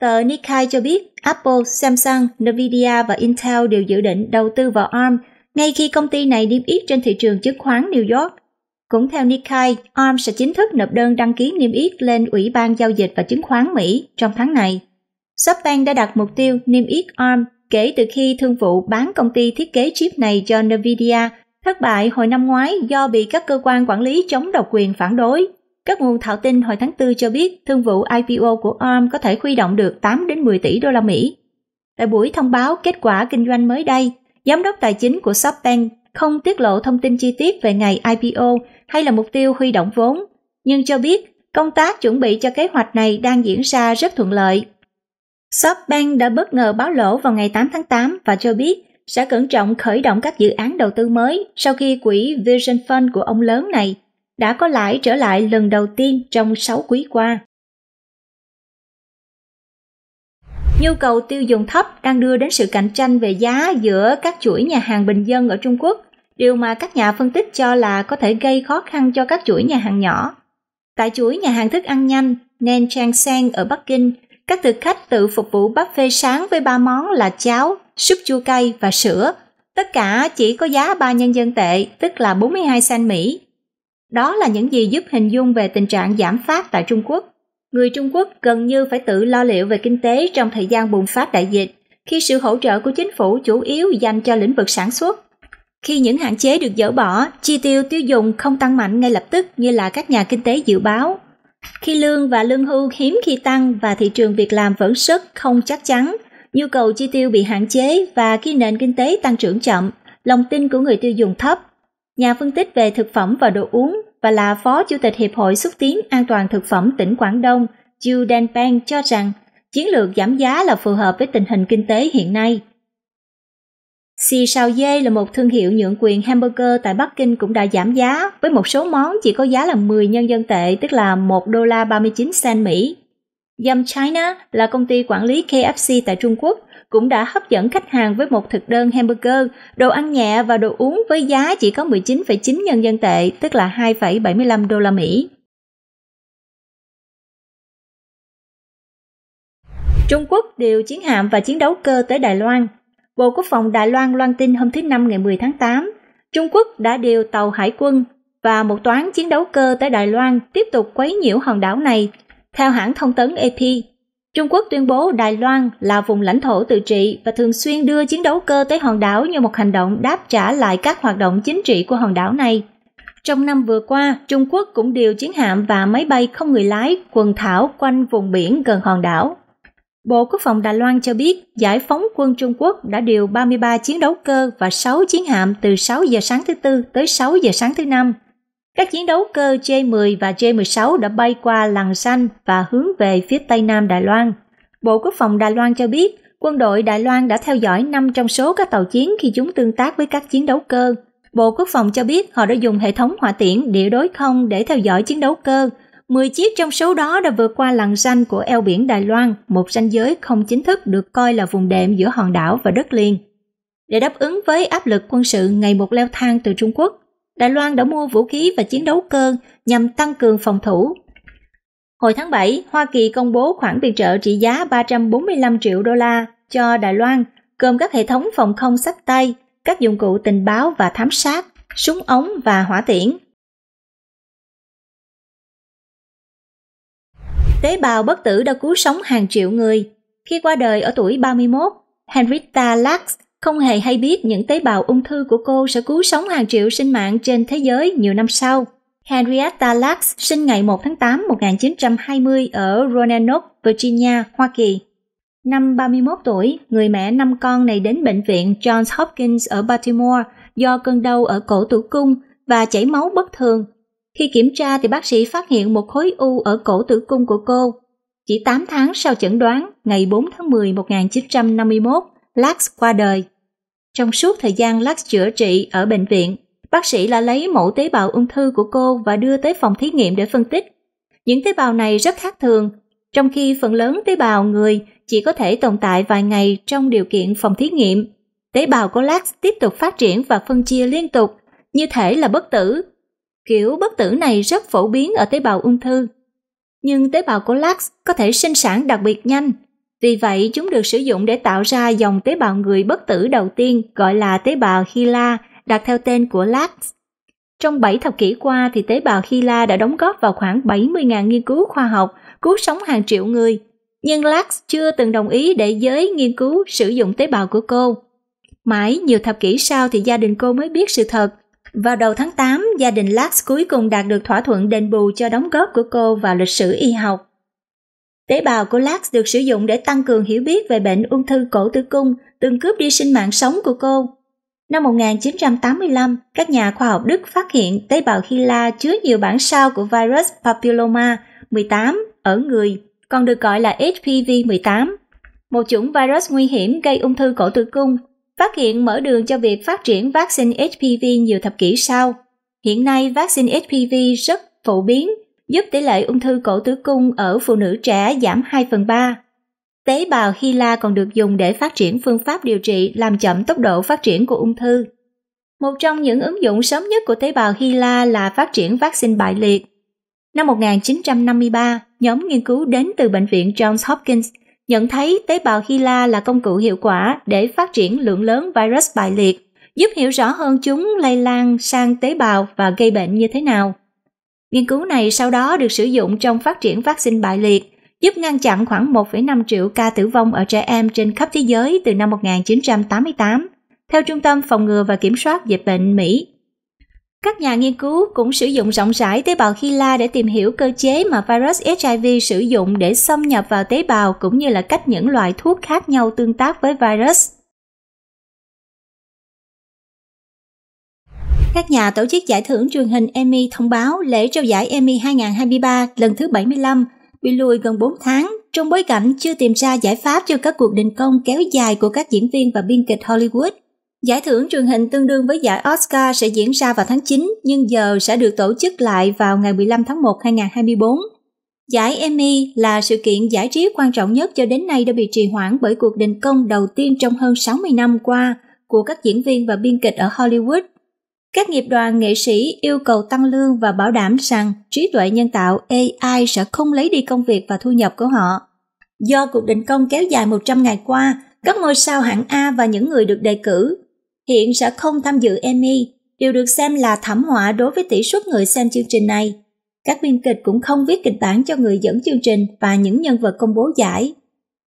Tờ Nikkei cho biết Apple, Samsung, NVIDIA và Intel đều dự định đầu tư vào ARM ngay khi công ty này niêm yết trên thị trường chứng khoán New York – cũng theo Nikkei, Arm sẽ chính thức nộp đơn đăng ký niêm yết lên Ủy ban Giao dịch và Chứng khoán Mỹ trong tháng này. SoftBank đã đặt mục tiêu niêm yết Arm kể từ khi thương vụ bán công ty thiết kế chip này cho NVIDIA thất bại hồi năm ngoái do bị các cơ quan quản lý chống độc quyền phản đối. Các nguồn thạo tin hồi tháng 4 cho biết thương vụ IPO của Arm có thể huy động được 8 đến 10 tỷ đô la Mỹ. Tại buổi thông báo kết quả kinh doanh mới đây, giám đốc tài chính của SoftBank không tiết lộ thông tin chi tiết về ngày IPO hay là mục tiêu huy động vốn, nhưng cho biết công tác chuẩn bị cho kế hoạch này đang diễn ra rất thuận lợi. SoftBank đã bất ngờ báo lỗ vào ngày 8 tháng 8 và cho biết sẽ cẩn trọng khởi động các dự án đầu tư mới sau khi quỹ Vision Fund của ông lớn này đã có lãi trở lại lần đầu tiên trong 6 quý qua. Nhu cầu tiêu dùng thấp đang đưa đến sự cạnh tranh về giá giữa các chuỗi nhà hàng bình dân ở Trung Quốc điều mà các nhà phân tích cho là có thể gây khó khăn cho các chuỗi nhà hàng nhỏ. Tại chuỗi nhà hàng thức ăn nhanh Nen Chang Sen ở Bắc Kinh, các thực khách tự phục vụ buffet sáng với ba món là cháo, súp chua cay và sữa. Tất cả chỉ có giá 3 nhân dân tệ, tức là 42 sen Mỹ. Đó là những gì giúp hình dung về tình trạng giảm phát tại Trung Quốc. Người Trung Quốc gần như phải tự lo liệu về kinh tế trong thời gian bùng phát đại dịch, khi sự hỗ trợ của chính phủ chủ yếu dành cho lĩnh vực sản xuất khi những hạn chế được dỡ bỏ, chi tiêu tiêu dùng không tăng mạnh ngay lập tức như là các nhà kinh tế dự báo. Khi lương và lương hưu hiếm khi tăng và thị trường việc làm vẫn sức không chắc chắn, nhu cầu chi tiêu bị hạn chế và khi nền kinh tế tăng trưởng chậm, lòng tin của người tiêu dùng thấp. Nhà phân tích về thực phẩm và đồ uống và là Phó Chủ tịch Hiệp hội Xúc tiến An toàn Thực phẩm tỉnh Quảng Đông, Jill Denpeng cho rằng chiến lược giảm giá là phù hợp với tình hình kinh tế hiện nay. Xì xào dê là một thương hiệu nhượng quyền hamburger tại Bắc Kinh cũng đã giảm giá, với một số món chỉ có giá là 10 nhân dân tệ, tức là 1 đô la 39 cent Mỹ. Yum China là công ty quản lý KFC tại Trung Quốc, cũng đã hấp dẫn khách hàng với một thực đơn hamburger, đồ ăn nhẹ và đồ uống với giá chỉ có 19,9 nhân dân tệ, tức là 2,75 đô la Mỹ. Trung Quốc điều chiến hạm và chiến đấu cơ tới Đài Loan Bộ Quốc phòng Đài Loan loan tin hôm thứ Năm ngày 10 tháng 8, Trung Quốc đã điều tàu hải quân và một toán chiến đấu cơ tới Đài Loan tiếp tục quấy nhiễu hòn đảo này. Theo hãng thông tấn AP, Trung Quốc tuyên bố Đài Loan là vùng lãnh thổ tự trị và thường xuyên đưa chiến đấu cơ tới hòn đảo như một hành động đáp trả lại các hoạt động chính trị của hòn đảo này. Trong năm vừa qua, Trung Quốc cũng điều chiến hạm và máy bay không người lái quần thảo quanh vùng biển gần hòn đảo. Bộ Quốc phòng Đài Loan cho biết giải phóng quân Trung Quốc đã điều 33 chiến đấu cơ và 6 chiến hạm từ 6 giờ sáng thứ Tư tới 6 giờ sáng thứ Năm. Các chiến đấu cơ J-10 và J-16 đã bay qua làng xanh và hướng về phía Tây Nam Đài Loan. Bộ Quốc phòng Đài Loan cho biết quân đội Đài Loan đã theo dõi 5 trong số các tàu chiến khi chúng tương tác với các chiến đấu cơ. Bộ Quốc phòng cho biết họ đã dùng hệ thống hỏa tiễn địa đối không để theo dõi chiến đấu cơ, 10 chiếc trong số đó đã vượt qua lằn ranh của eo biển Đài Loan, một ranh giới không chính thức được coi là vùng đệm giữa hòn đảo và đất liền. Để đáp ứng với áp lực quân sự ngày một leo thang từ Trung Quốc, Đài Loan đã mua vũ khí và chiến đấu cơ nhằm tăng cường phòng thủ. Hồi tháng 7, Hoa Kỳ công bố khoản viện trợ trị giá 345 triệu đô la cho Đài Loan, gồm các hệ thống phòng không sách tay, các dụng cụ tình báo và thám sát, súng ống và hỏa tiễn, Tế bào bất tử đã cứu sống hàng triệu người. Khi qua đời ở tuổi 31, Henrietta Lacks không hề hay biết những tế bào ung thư của cô sẽ cứu sống hàng triệu sinh mạng trên thế giới nhiều năm sau. Henrietta Lacks sinh ngày 1 tháng 8 1920 ở Roanoke, Virginia, Hoa Kỳ. Năm 31 tuổi, người mẹ năm con này đến bệnh viện Johns Hopkins ở Baltimore do cơn đau ở cổ tử cung và chảy máu bất thường khi kiểm tra thì bác sĩ phát hiện một khối u ở cổ tử cung của cô. Chỉ 8 tháng sau chẩn đoán, ngày 4 tháng 10 1951, Lax qua đời. Trong suốt thời gian Lax chữa trị ở bệnh viện, bác sĩ đã lấy mẫu tế bào ung thư của cô và đưa tới phòng thí nghiệm để phân tích. Những tế bào này rất khác thường, trong khi phần lớn tế bào người chỉ có thể tồn tại vài ngày trong điều kiện phòng thí nghiệm. Tế bào của Lax tiếp tục phát triển và phân chia liên tục, như thể là bất tử Kiểu bất tử này rất phổ biến ở tế bào ung thư. Nhưng tế bào của Lax có thể sinh sản đặc biệt nhanh, vì vậy chúng được sử dụng để tạo ra dòng tế bào người bất tử đầu tiên gọi là tế bào HeLa, đặt theo tên của Lax. Trong 7 thập kỷ qua thì tế bào HeLa đã đóng góp vào khoảng 70.000 nghiên cứu khoa học, cứu sống hàng triệu người. Nhưng Lax chưa từng đồng ý để giới nghiên cứu sử dụng tế bào của cô. Mãi nhiều thập kỷ sau thì gia đình cô mới biết sự thật – vào đầu tháng 8, gia đình Lax cuối cùng đạt được thỏa thuận đền bù cho đóng góp của cô vào lịch sử y học. Tế bào của Lax được sử dụng để tăng cường hiểu biết về bệnh ung thư cổ tử cung từng cướp đi sinh mạng sống của cô. Năm 1985, các nhà khoa học Đức phát hiện tế bào Hila chứa nhiều bản sao của virus papilloma 18 ở người, còn được gọi là HPV 18, một chủng virus nguy hiểm gây ung thư cổ tử cung phát hiện mở đường cho việc phát triển vaccine HPV nhiều thập kỷ sau. Hiện nay, vaccine HPV rất phổ biến, giúp tỷ lệ ung thư cổ tử cung ở phụ nữ trẻ giảm 2 phần 3. Tế bào HeLa còn được dùng để phát triển phương pháp điều trị làm chậm tốc độ phát triển của ung thư. Một trong những ứng dụng sớm nhất của tế bào HeLa là phát triển vaccine bại liệt. Năm 1953, nhóm nghiên cứu đến từ Bệnh viện Johns Hopkins – nhận thấy tế bào HeLa là công cụ hiệu quả để phát triển lượng lớn virus bại liệt, giúp hiểu rõ hơn chúng lây lan sang tế bào và gây bệnh như thế nào. Nghiên cứu này sau đó được sử dụng trong phát triển vaccine bại liệt, giúp ngăn chặn khoảng 1,5 triệu ca tử vong ở trẻ em trên khắp thế giới từ năm 1988, theo Trung tâm Phòng ngừa và Kiểm soát Dịch bệnh Mỹ các nhà nghiên cứu cũng sử dụng rộng rãi tế bào HeLa để tìm hiểu cơ chế mà virus HIV sử dụng để xâm nhập vào tế bào cũng như là cách những loại thuốc khác nhau tương tác với virus. Các nhà tổ chức giải thưởng truyền hình Emmy thông báo lễ trao giải Emmy 2023 lần thứ 75 bị lùi gần 4 tháng trong bối cảnh chưa tìm ra giải pháp cho các cuộc đình công kéo dài của các diễn viên và biên kịch Hollywood. Giải thưởng truyền hình tương đương với giải Oscar sẽ diễn ra vào tháng 9 nhưng giờ sẽ được tổ chức lại vào ngày 15 tháng 1 2024. Giải Emmy là sự kiện giải trí quan trọng nhất cho đến nay đã bị trì hoãn bởi cuộc đình công đầu tiên trong hơn 60 năm qua của các diễn viên và biên kịch ở Hollywood. Các nghiệp đoàn nghệ sĩ yêu cầu tăng lương và bảo đảm rằng trí tuệ nhân tạo AI sẽ không lấy đi công việc và thu nhập của họ. Do cuộc đình công kéo dài 100 ngày qua, các ngôi sao hạng A và những người được đề cử hiện sẽ không tham dự Emmy, đều được xem là thảm họa đối với tỷ suất người xem chương trình này. Các biên kịch cũng không viết kịch bản cho người dẫn chương trình và những nhân vật công bố giải.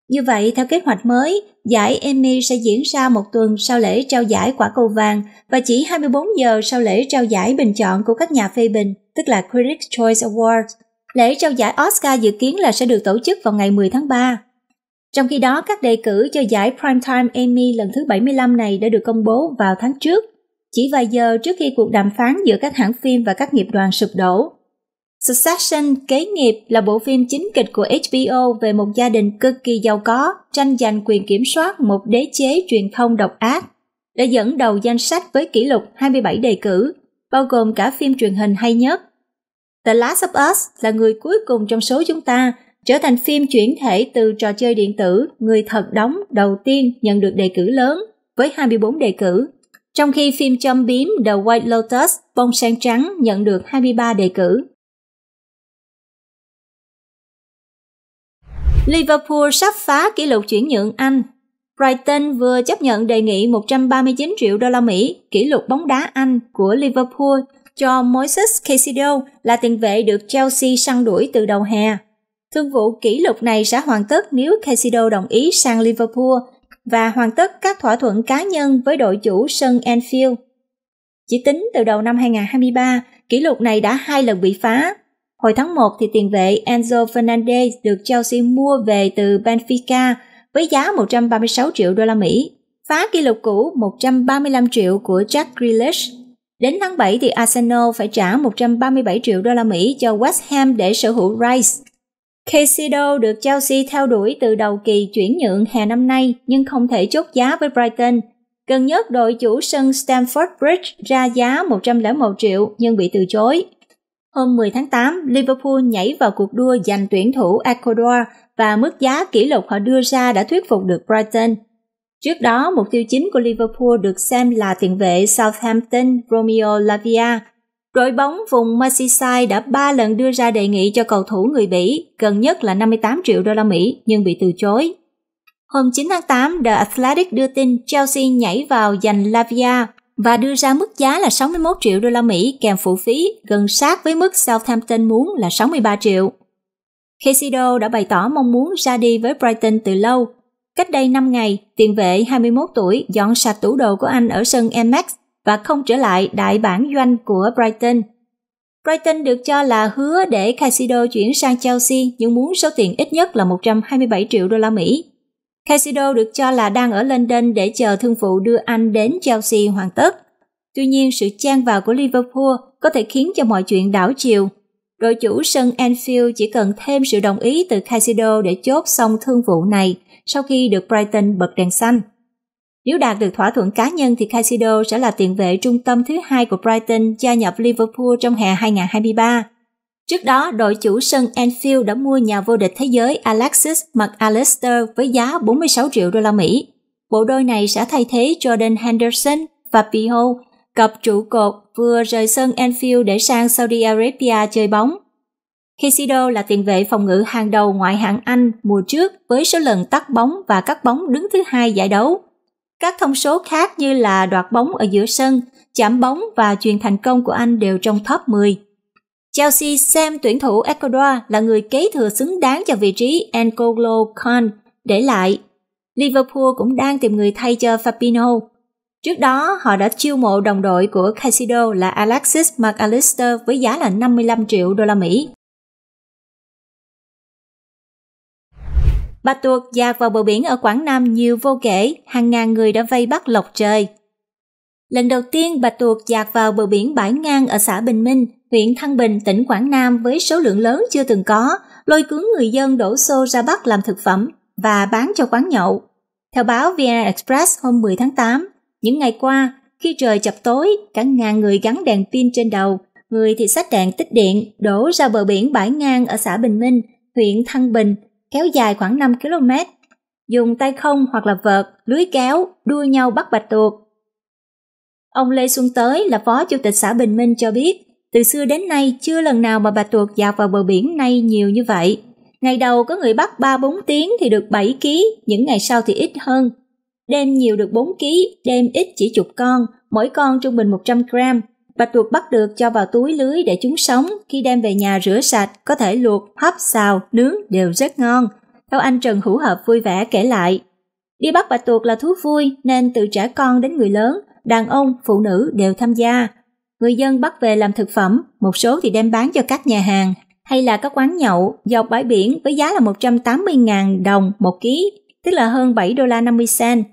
Như vậy, theo kế hoạch mới, giải Emmy sẽ diễn ra một tuần sau lễ trao giải quả cầu vàng và chỉ 24 giờ sau lễ trao giải bình chọn của các nhà phê bình, tức là Critics' Choice Awards. Lễ trao giải Oscar dự kiến là sẽ được tổ chức vào ngày 10 tháng 3. Trong khi đó, các đề cử cho giải Primetime Emmy lần thứ 75 này đã được công bố vào tháng trước, chỉ vài giờ trước khi cuộc đàm phán giữa các hãng phim và các nghiệp đoàn sụp đổ. Succession Kế nghiệp là bộ phim chính kịch của HBO về một gia đình cực kỳ giàu có, tranh giành quyền kiểm soát một đế chế truyền thông độc ác, đã dẫn đầu danh sách với kỷ lục 27 đề cử, bao gồm cả phim truyền hình hay nhất. The Last of Us là người cuối cùng trong số chúng ta trở thành phim chuyển thể từ trò chơi điện tử Người thật đóng đầu tiên nhận được đề cử lớn với 24 đề cử, trong khi phim châm biếm The White Lotus Bông sen trắng nhận được 23 đề cử. Liverpool sắp phá kỷ lục chuyển nhượng Anh. Brighton vừa chấp nhận đề nghị 139 triệu đô la Mỹ, kỷ lục bóng đá Anh của Liverpool cho Moises Caicedo là tiền vệ được Chelsea săn đuổi từ đầu hè. Thương vụ kỷ lục này sẽ hoàn tất nếu Casido đồng ý sang Liverpool và hoàn tất các thỏa thuận cá nhân với đội chủ sân Anfield. Chỉ tính từ đầu năm 2023, kỷ lục này đã hai lần bị phá. Hồi tháng 1 thì tiền vệ Enzo Fernandez được Chelsea mua về từ Benfica với giá 136 triệu đô la Mỹ, phá kỷ lục cũ 135 triệu của Jack Grealish. Đến tháng 7 thì Arsenal phải trả 137 triệu đô la Mỹ cho West Ham để sở hữu Rice. Casido được Chelsea theo đuổi từ đầu kỳ chuyển nhượng hè năm nay nhưng không thể chốt giá với Brighton. Gần nhất đội chủ sân Stamford Bridge ra giá 101 triệu nhưng bị từ chối. Hôm 10 tháng 8, Liverpool nhảy vào cuộc đua giành tuyển thủ Ecuador và mức giá kỷ lục họ đưa ra đã thuyết phục được Brighton. Trước đó, mục tiêu chính của Liverpool được xem là tiền vệ Southampton Romeo Lavia Đội bóng vùng Merseyside đã 3 lần đưa ra đề nghị cho cầu thủ người Bỉ, gần nhất là 58 triệu đô la Mỹ nhưng bị từ chối. Hôm 9 tháng 8, The Athletic đưa tin Chelsea nhảy vào giành Lavia và đưa ra mức giá là 61 triệu đô la Mỹ kèm phụ phí, gần sát với mức Southampton muốn là 63 triệu. Casido đã bày tỏ mong muốn ra đi với Brighton từ lâu. Cách đây 5 ngày, tiền vệ 21 tuổi dọn sạch tủ đồ của anh ở sân Amex và không trở lại đại bản doanh của Brighton. Brighton được cho là hứa để Casido chuyển sang Chelsea nhưng muốn số tiền ít nhất là 127 triệu đô la Mỹ. Casido được cho là đang ở London để chờ thương vụ đưa anh đến Chelsea hoàn tất. Tuy nhiên, sự chen vào của Liverpool có thể khiến cho mọi chuyện đảo chiều. Đội chủ sân Anfield chỉ cần thêm sự đồng ý từ Casido để chốt xong thương vụ này sau khi được Brighton bật đèn xanh. Nếu đạt được thỏa thuận cá nhân thì Caicedo sẽ là tiền vệ trung tâm thứ hai của Brighton gia nhập Liverpool trong hè 2023. Trước đó, đội chủ sân Anfield đã mua nhà vô địch thế giới Alexis McAllister với giá 46 triệu đô la Mỹ. Bộ đôi này sẽ thay thế Jordan Henderson và Piho, cặp trụ cột vừa rời sân Anfield để sang Saudi Arabia chơi bóng. Caicedo là tiền vệ phòng ngự hàng đầu ngoại hạng Anh mùa trước với số lần tắt bóng và cắt bóng đứng thứ hai giải đấu. Các thông số khác như là đoạt bóng ở giữa sân, chạm bóng và truyền thành công của anh đều trong top 10. Chelsea xem tuyển thủ Ecuador là người kế thừa xứng đáng cho vị trí N'Golo Khan để lại. Liverpool cũng đang tìm người thay cho Fabinho. Trước đó, họ đã chiêu mộ đồng đội của Caicedo là Alexis McAllister với giá là 55 triệu đô la Mỹ. Bà Tuột dạt vào bờ biển ở Quảng Nam nhiều vô kể, hàng ngàn người đã vây bắt lộc trời. Lần đầu tiên bà Tuột dạt vào bờ biển Bãi Ngang ở xã Bình Minh, huyện Thăng Bình, tỉnh Quảng Nam với số lượng lớn chưa từng có, lôi cuốn người dân đổ xô ra bắt làm thực phẩm và bán cho quán nhậu. Theo báo VN Express hôm 10 tháng 8, những ngày qua, khi trời chập tối, cả ngàn người gắn đèn pin trên đầu, người thì sách đèn tích điện, đổ ra bờ biển Bãi Ngang ở xã Bình Minh, huyện Thăng Bình kéo dài khoảng 5 km, dùng tay không hoặc là vợt, lưới kéo, đua nhau bắt bạch tuộc. Ông Lê Xuân Tới là phó chủ tịch xã Bình Minh cho biết, từ xưa đến nay chưa lần nào mà bạch tuộc dạt vào bờ biển nay nhiều như vậy. Ngày đầu có người bắt 3-4 tiếng thì được 7 kg, những ngày sau thì ít hơn. Đêm nhiều được 4 kg, đêm ít chỉ chục con, mỗi con trung bình 100 gram, Bạch tuộc bắt được cho vào túi lưới để chúng sống, khi đem về nhà rửa sạch, có thể luộc, hấp, xào, nướng đều rất ngon. theo anh Trần Hữu Hợp vui vẻ kể lại. Đi bắt bạch tuộc là thú vui nên từ trẻ con đến người lớn, đàn ông, phụ nữ đều tham gia. Người dân bắt về làm thực phẩm, một số thì đem bán cho các nhà hàng hay là các quán nhậu dọc bãi biển với giá là 180.000 đồng một ký, tức là hơn 7 đô la 50 cent.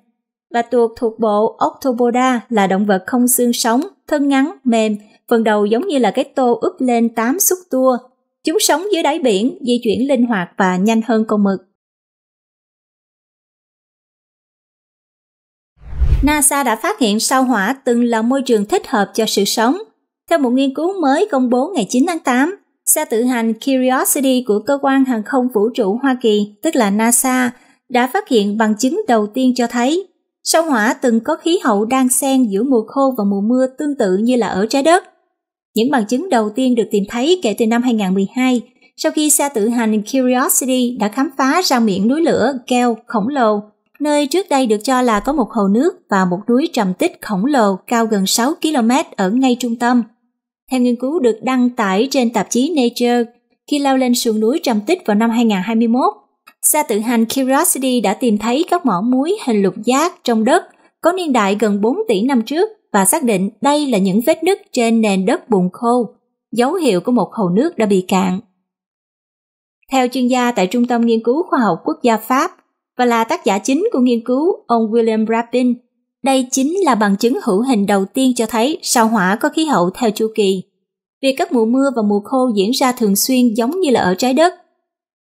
Bạch tuộc thuộc bộ Octopoda là động vật không xương sống, thân ngắn, mềm, phần đầu giống như là cái tô úp lên 8 xúc tua. Chúng sống dưới đáy biển, di chuyển linh hoạt và nhanh hơn con mực. NASA đã phát hiện sao hỏa từng là môi trường thích hợp cho sự sống. Theo một nghiên cứu mới công bố ngày 9 tháng 8, xe tự hành Curiosity của cơ quan hàng không vũ trụ Hoa Kỳ, tức là NASA, đã phát hiện bằng chứng đầu tiên cho thấy Sao hỏa từng có khí hậu đang xen giữa mùa khô và mùa mưa tương tự như là ở trái đất. Những bằng chứng đầu tiên được tìm thấy kể từ năm 2012, sau khi xe tự hành Curiosity đã khám phá ra miệng núi lửa keo khổng lồ, nơi trước đây được cho là có một hồ nước và một núi trầm tích khổng lồ cao gần 6 km ở ngay trung tâm. Theo nghiên cứu được đăng tải trên tạp chí Nature, khi leo lên sườn núi trầm tích vào năm 2021, Xe tự hành Curiosity đã tìm thấy các mỏ muối hình lục giác trong đất có niên đại gần 4 tỷ năm trước và xác định đây là những vết nứt trên nền đất bùn khô, dấu hiệu của một hồ nước đã bị cạn. Theo chuyên gia tại Trung tâm Nghiên cứu Khoa học Quốc gia Pháp và là tác giả chính của nghiên cứu ông William Rabin, đây chính là bằng chứng hữu hình đầu tiên cho thấy sao hỏa có khí hậu theo chu kỳ. Việc các mùa mưa và mùa khô diễn ra thường xuyên giống như là ở trái đất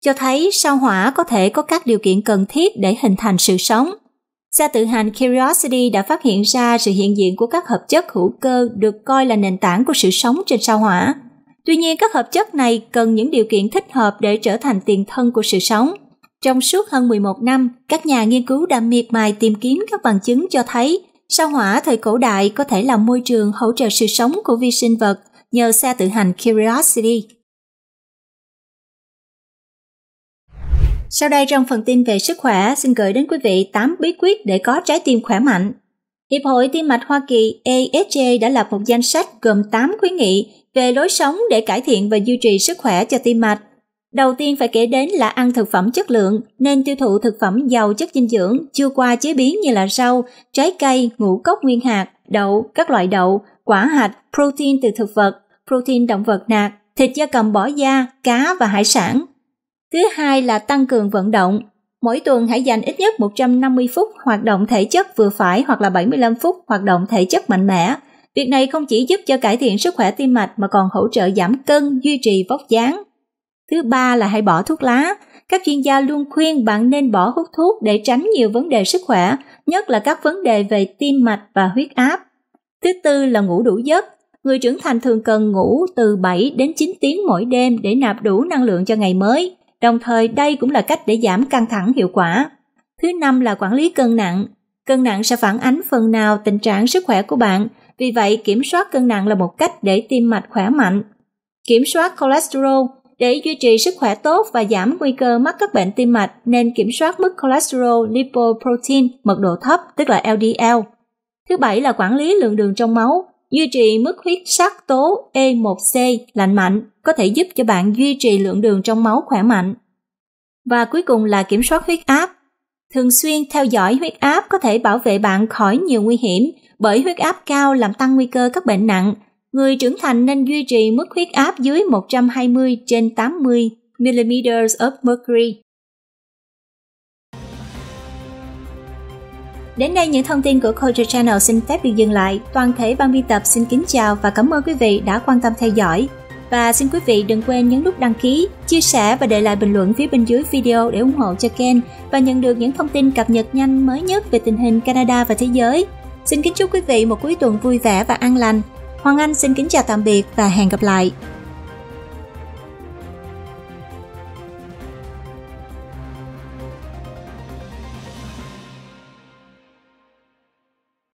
cho thấy sao hỏa có thể có các điều kiện cần thiết để hình thành sự sống. Xe tự hành Curiosity đã phát hiện ra sự hiện diện của các hợp chất hữu cơ được coi là nền tảng của sự sống trên sao hỏa. Tuy nhiên, các hợp chất này cần những điều kiện thích hợp để trở thành tiền thân của sự sống. Trong suốt hơn 11 năm, các nhà nghiên cứu đã miệt mài tìm kiếm các bằng chứng cho thấy sao hỏa thời cổ đại có thể là môi trường hỗ trợ sự sống của vi sinh vật nhờ xe tự hành Curiosity. Sau đây trong phần tin về sức khỏe, xin gửi đến quý vị 8 bí quyết để có trái tim khỏe mạnh. Hiệp hội Tim mạch Hoa Kỳ AHA đã lập một danh sách gồm 8 khuyến nghị về lối sống để cải thiện và duy trì sức khỏe cho tim mạch. Đầu tiên phải kể đến là ăn thực phẩm chất lượng, nên tiêu thụ thực phẩm giàu chất dinh dưỡng chưa qua chế biến như là rau, trái cây, ngũ cốc nguyên hạt, đậu, các loại đậu, quả hạch, protein từ thực vật, protein động vật nạc, thịt da cầm bỏ da, cá và hải sản, Thứ hai là tăng cường vận động. Mỗi tuần hãy dành ít nhất 150 phút hoạt động thể chất vừa phải hoặc là 75 phút hoạt động thể chất mạnh mẽ. Việc này không chỉ giúp cho cải thiện sức khỏe tim mạch mà còn hỗ trợ giảm cân, duy trì vóc dáng. Thứ ba là hãy bỏ thuốc lá. Các chuyên gia luôn khuyên bạn nên bỏ hút thuốc để tránh nhiều vấn đề sức khỏe, nhất là các vấn đề về tim mạch và huyết áp. Thứ tư là ngủ đủ giấc. Người trưởng thành thường cần ngủ từ 7 đến 9 tiếng mỗi đêm để nạp đủ năng lượng cho ngày mới. Đồng thời đây cũng là cách để giảm căng thẳng hiệu quả. Thứ năm là quản lý cân nặng. Cân nặng sẽ phản ánh phần nào tình trạng sức khỏe của bạn, vì vậy kiểm soát cân nặng là một cách để tim mạch khỏe mạnh. Kiểm soát cholesterol để duy trì sức khỏe tốt và giảm nguy cơ mắc các bệnh tim mạch nên kiểm soát mức cholesterol lipoprotein mật độ thấp tức là LDL. Thứ bảy là quản lý lượng đường trong máu. Duy trì mức huyết sắc tố E1C lạnh mạnh có thể giúp cho bạn duy trì lượng đường trong máu khỏe mạnh. Và cuối cùng là kiểm soát huyết áp. Thường xuyên theo dõi huyết áp có thể bảo vệ bạn khỏi nhiều nguy hiểm bởi huyết áp cao làm tăng nguy cơ các bệnh nặng. Người trưởng thành nên duy trì mức huyết áp dưới 120 trên 80 mm of mercury Đến đây những thông tin của Culture Channel xin phép được dừng lại. Toàn thể ban biên tập xin kính chào và cảm ơn quý vị đã quan tâm theo dõi. Và xin quý vị đừng quên nhấn nút đăng ký, chia sẻ và để lại bình luận phía bên dưới video để ủng hộ cho kênh và nhận được những thông tin cập nhật nhanh mới nhất về tình hình Canada và thế giới. Xin kính chúc quý vị một cuối tuần vui vẻ và an lành. Hoàng Anh xin kính chào tạm biệt và hẹn gặp lại.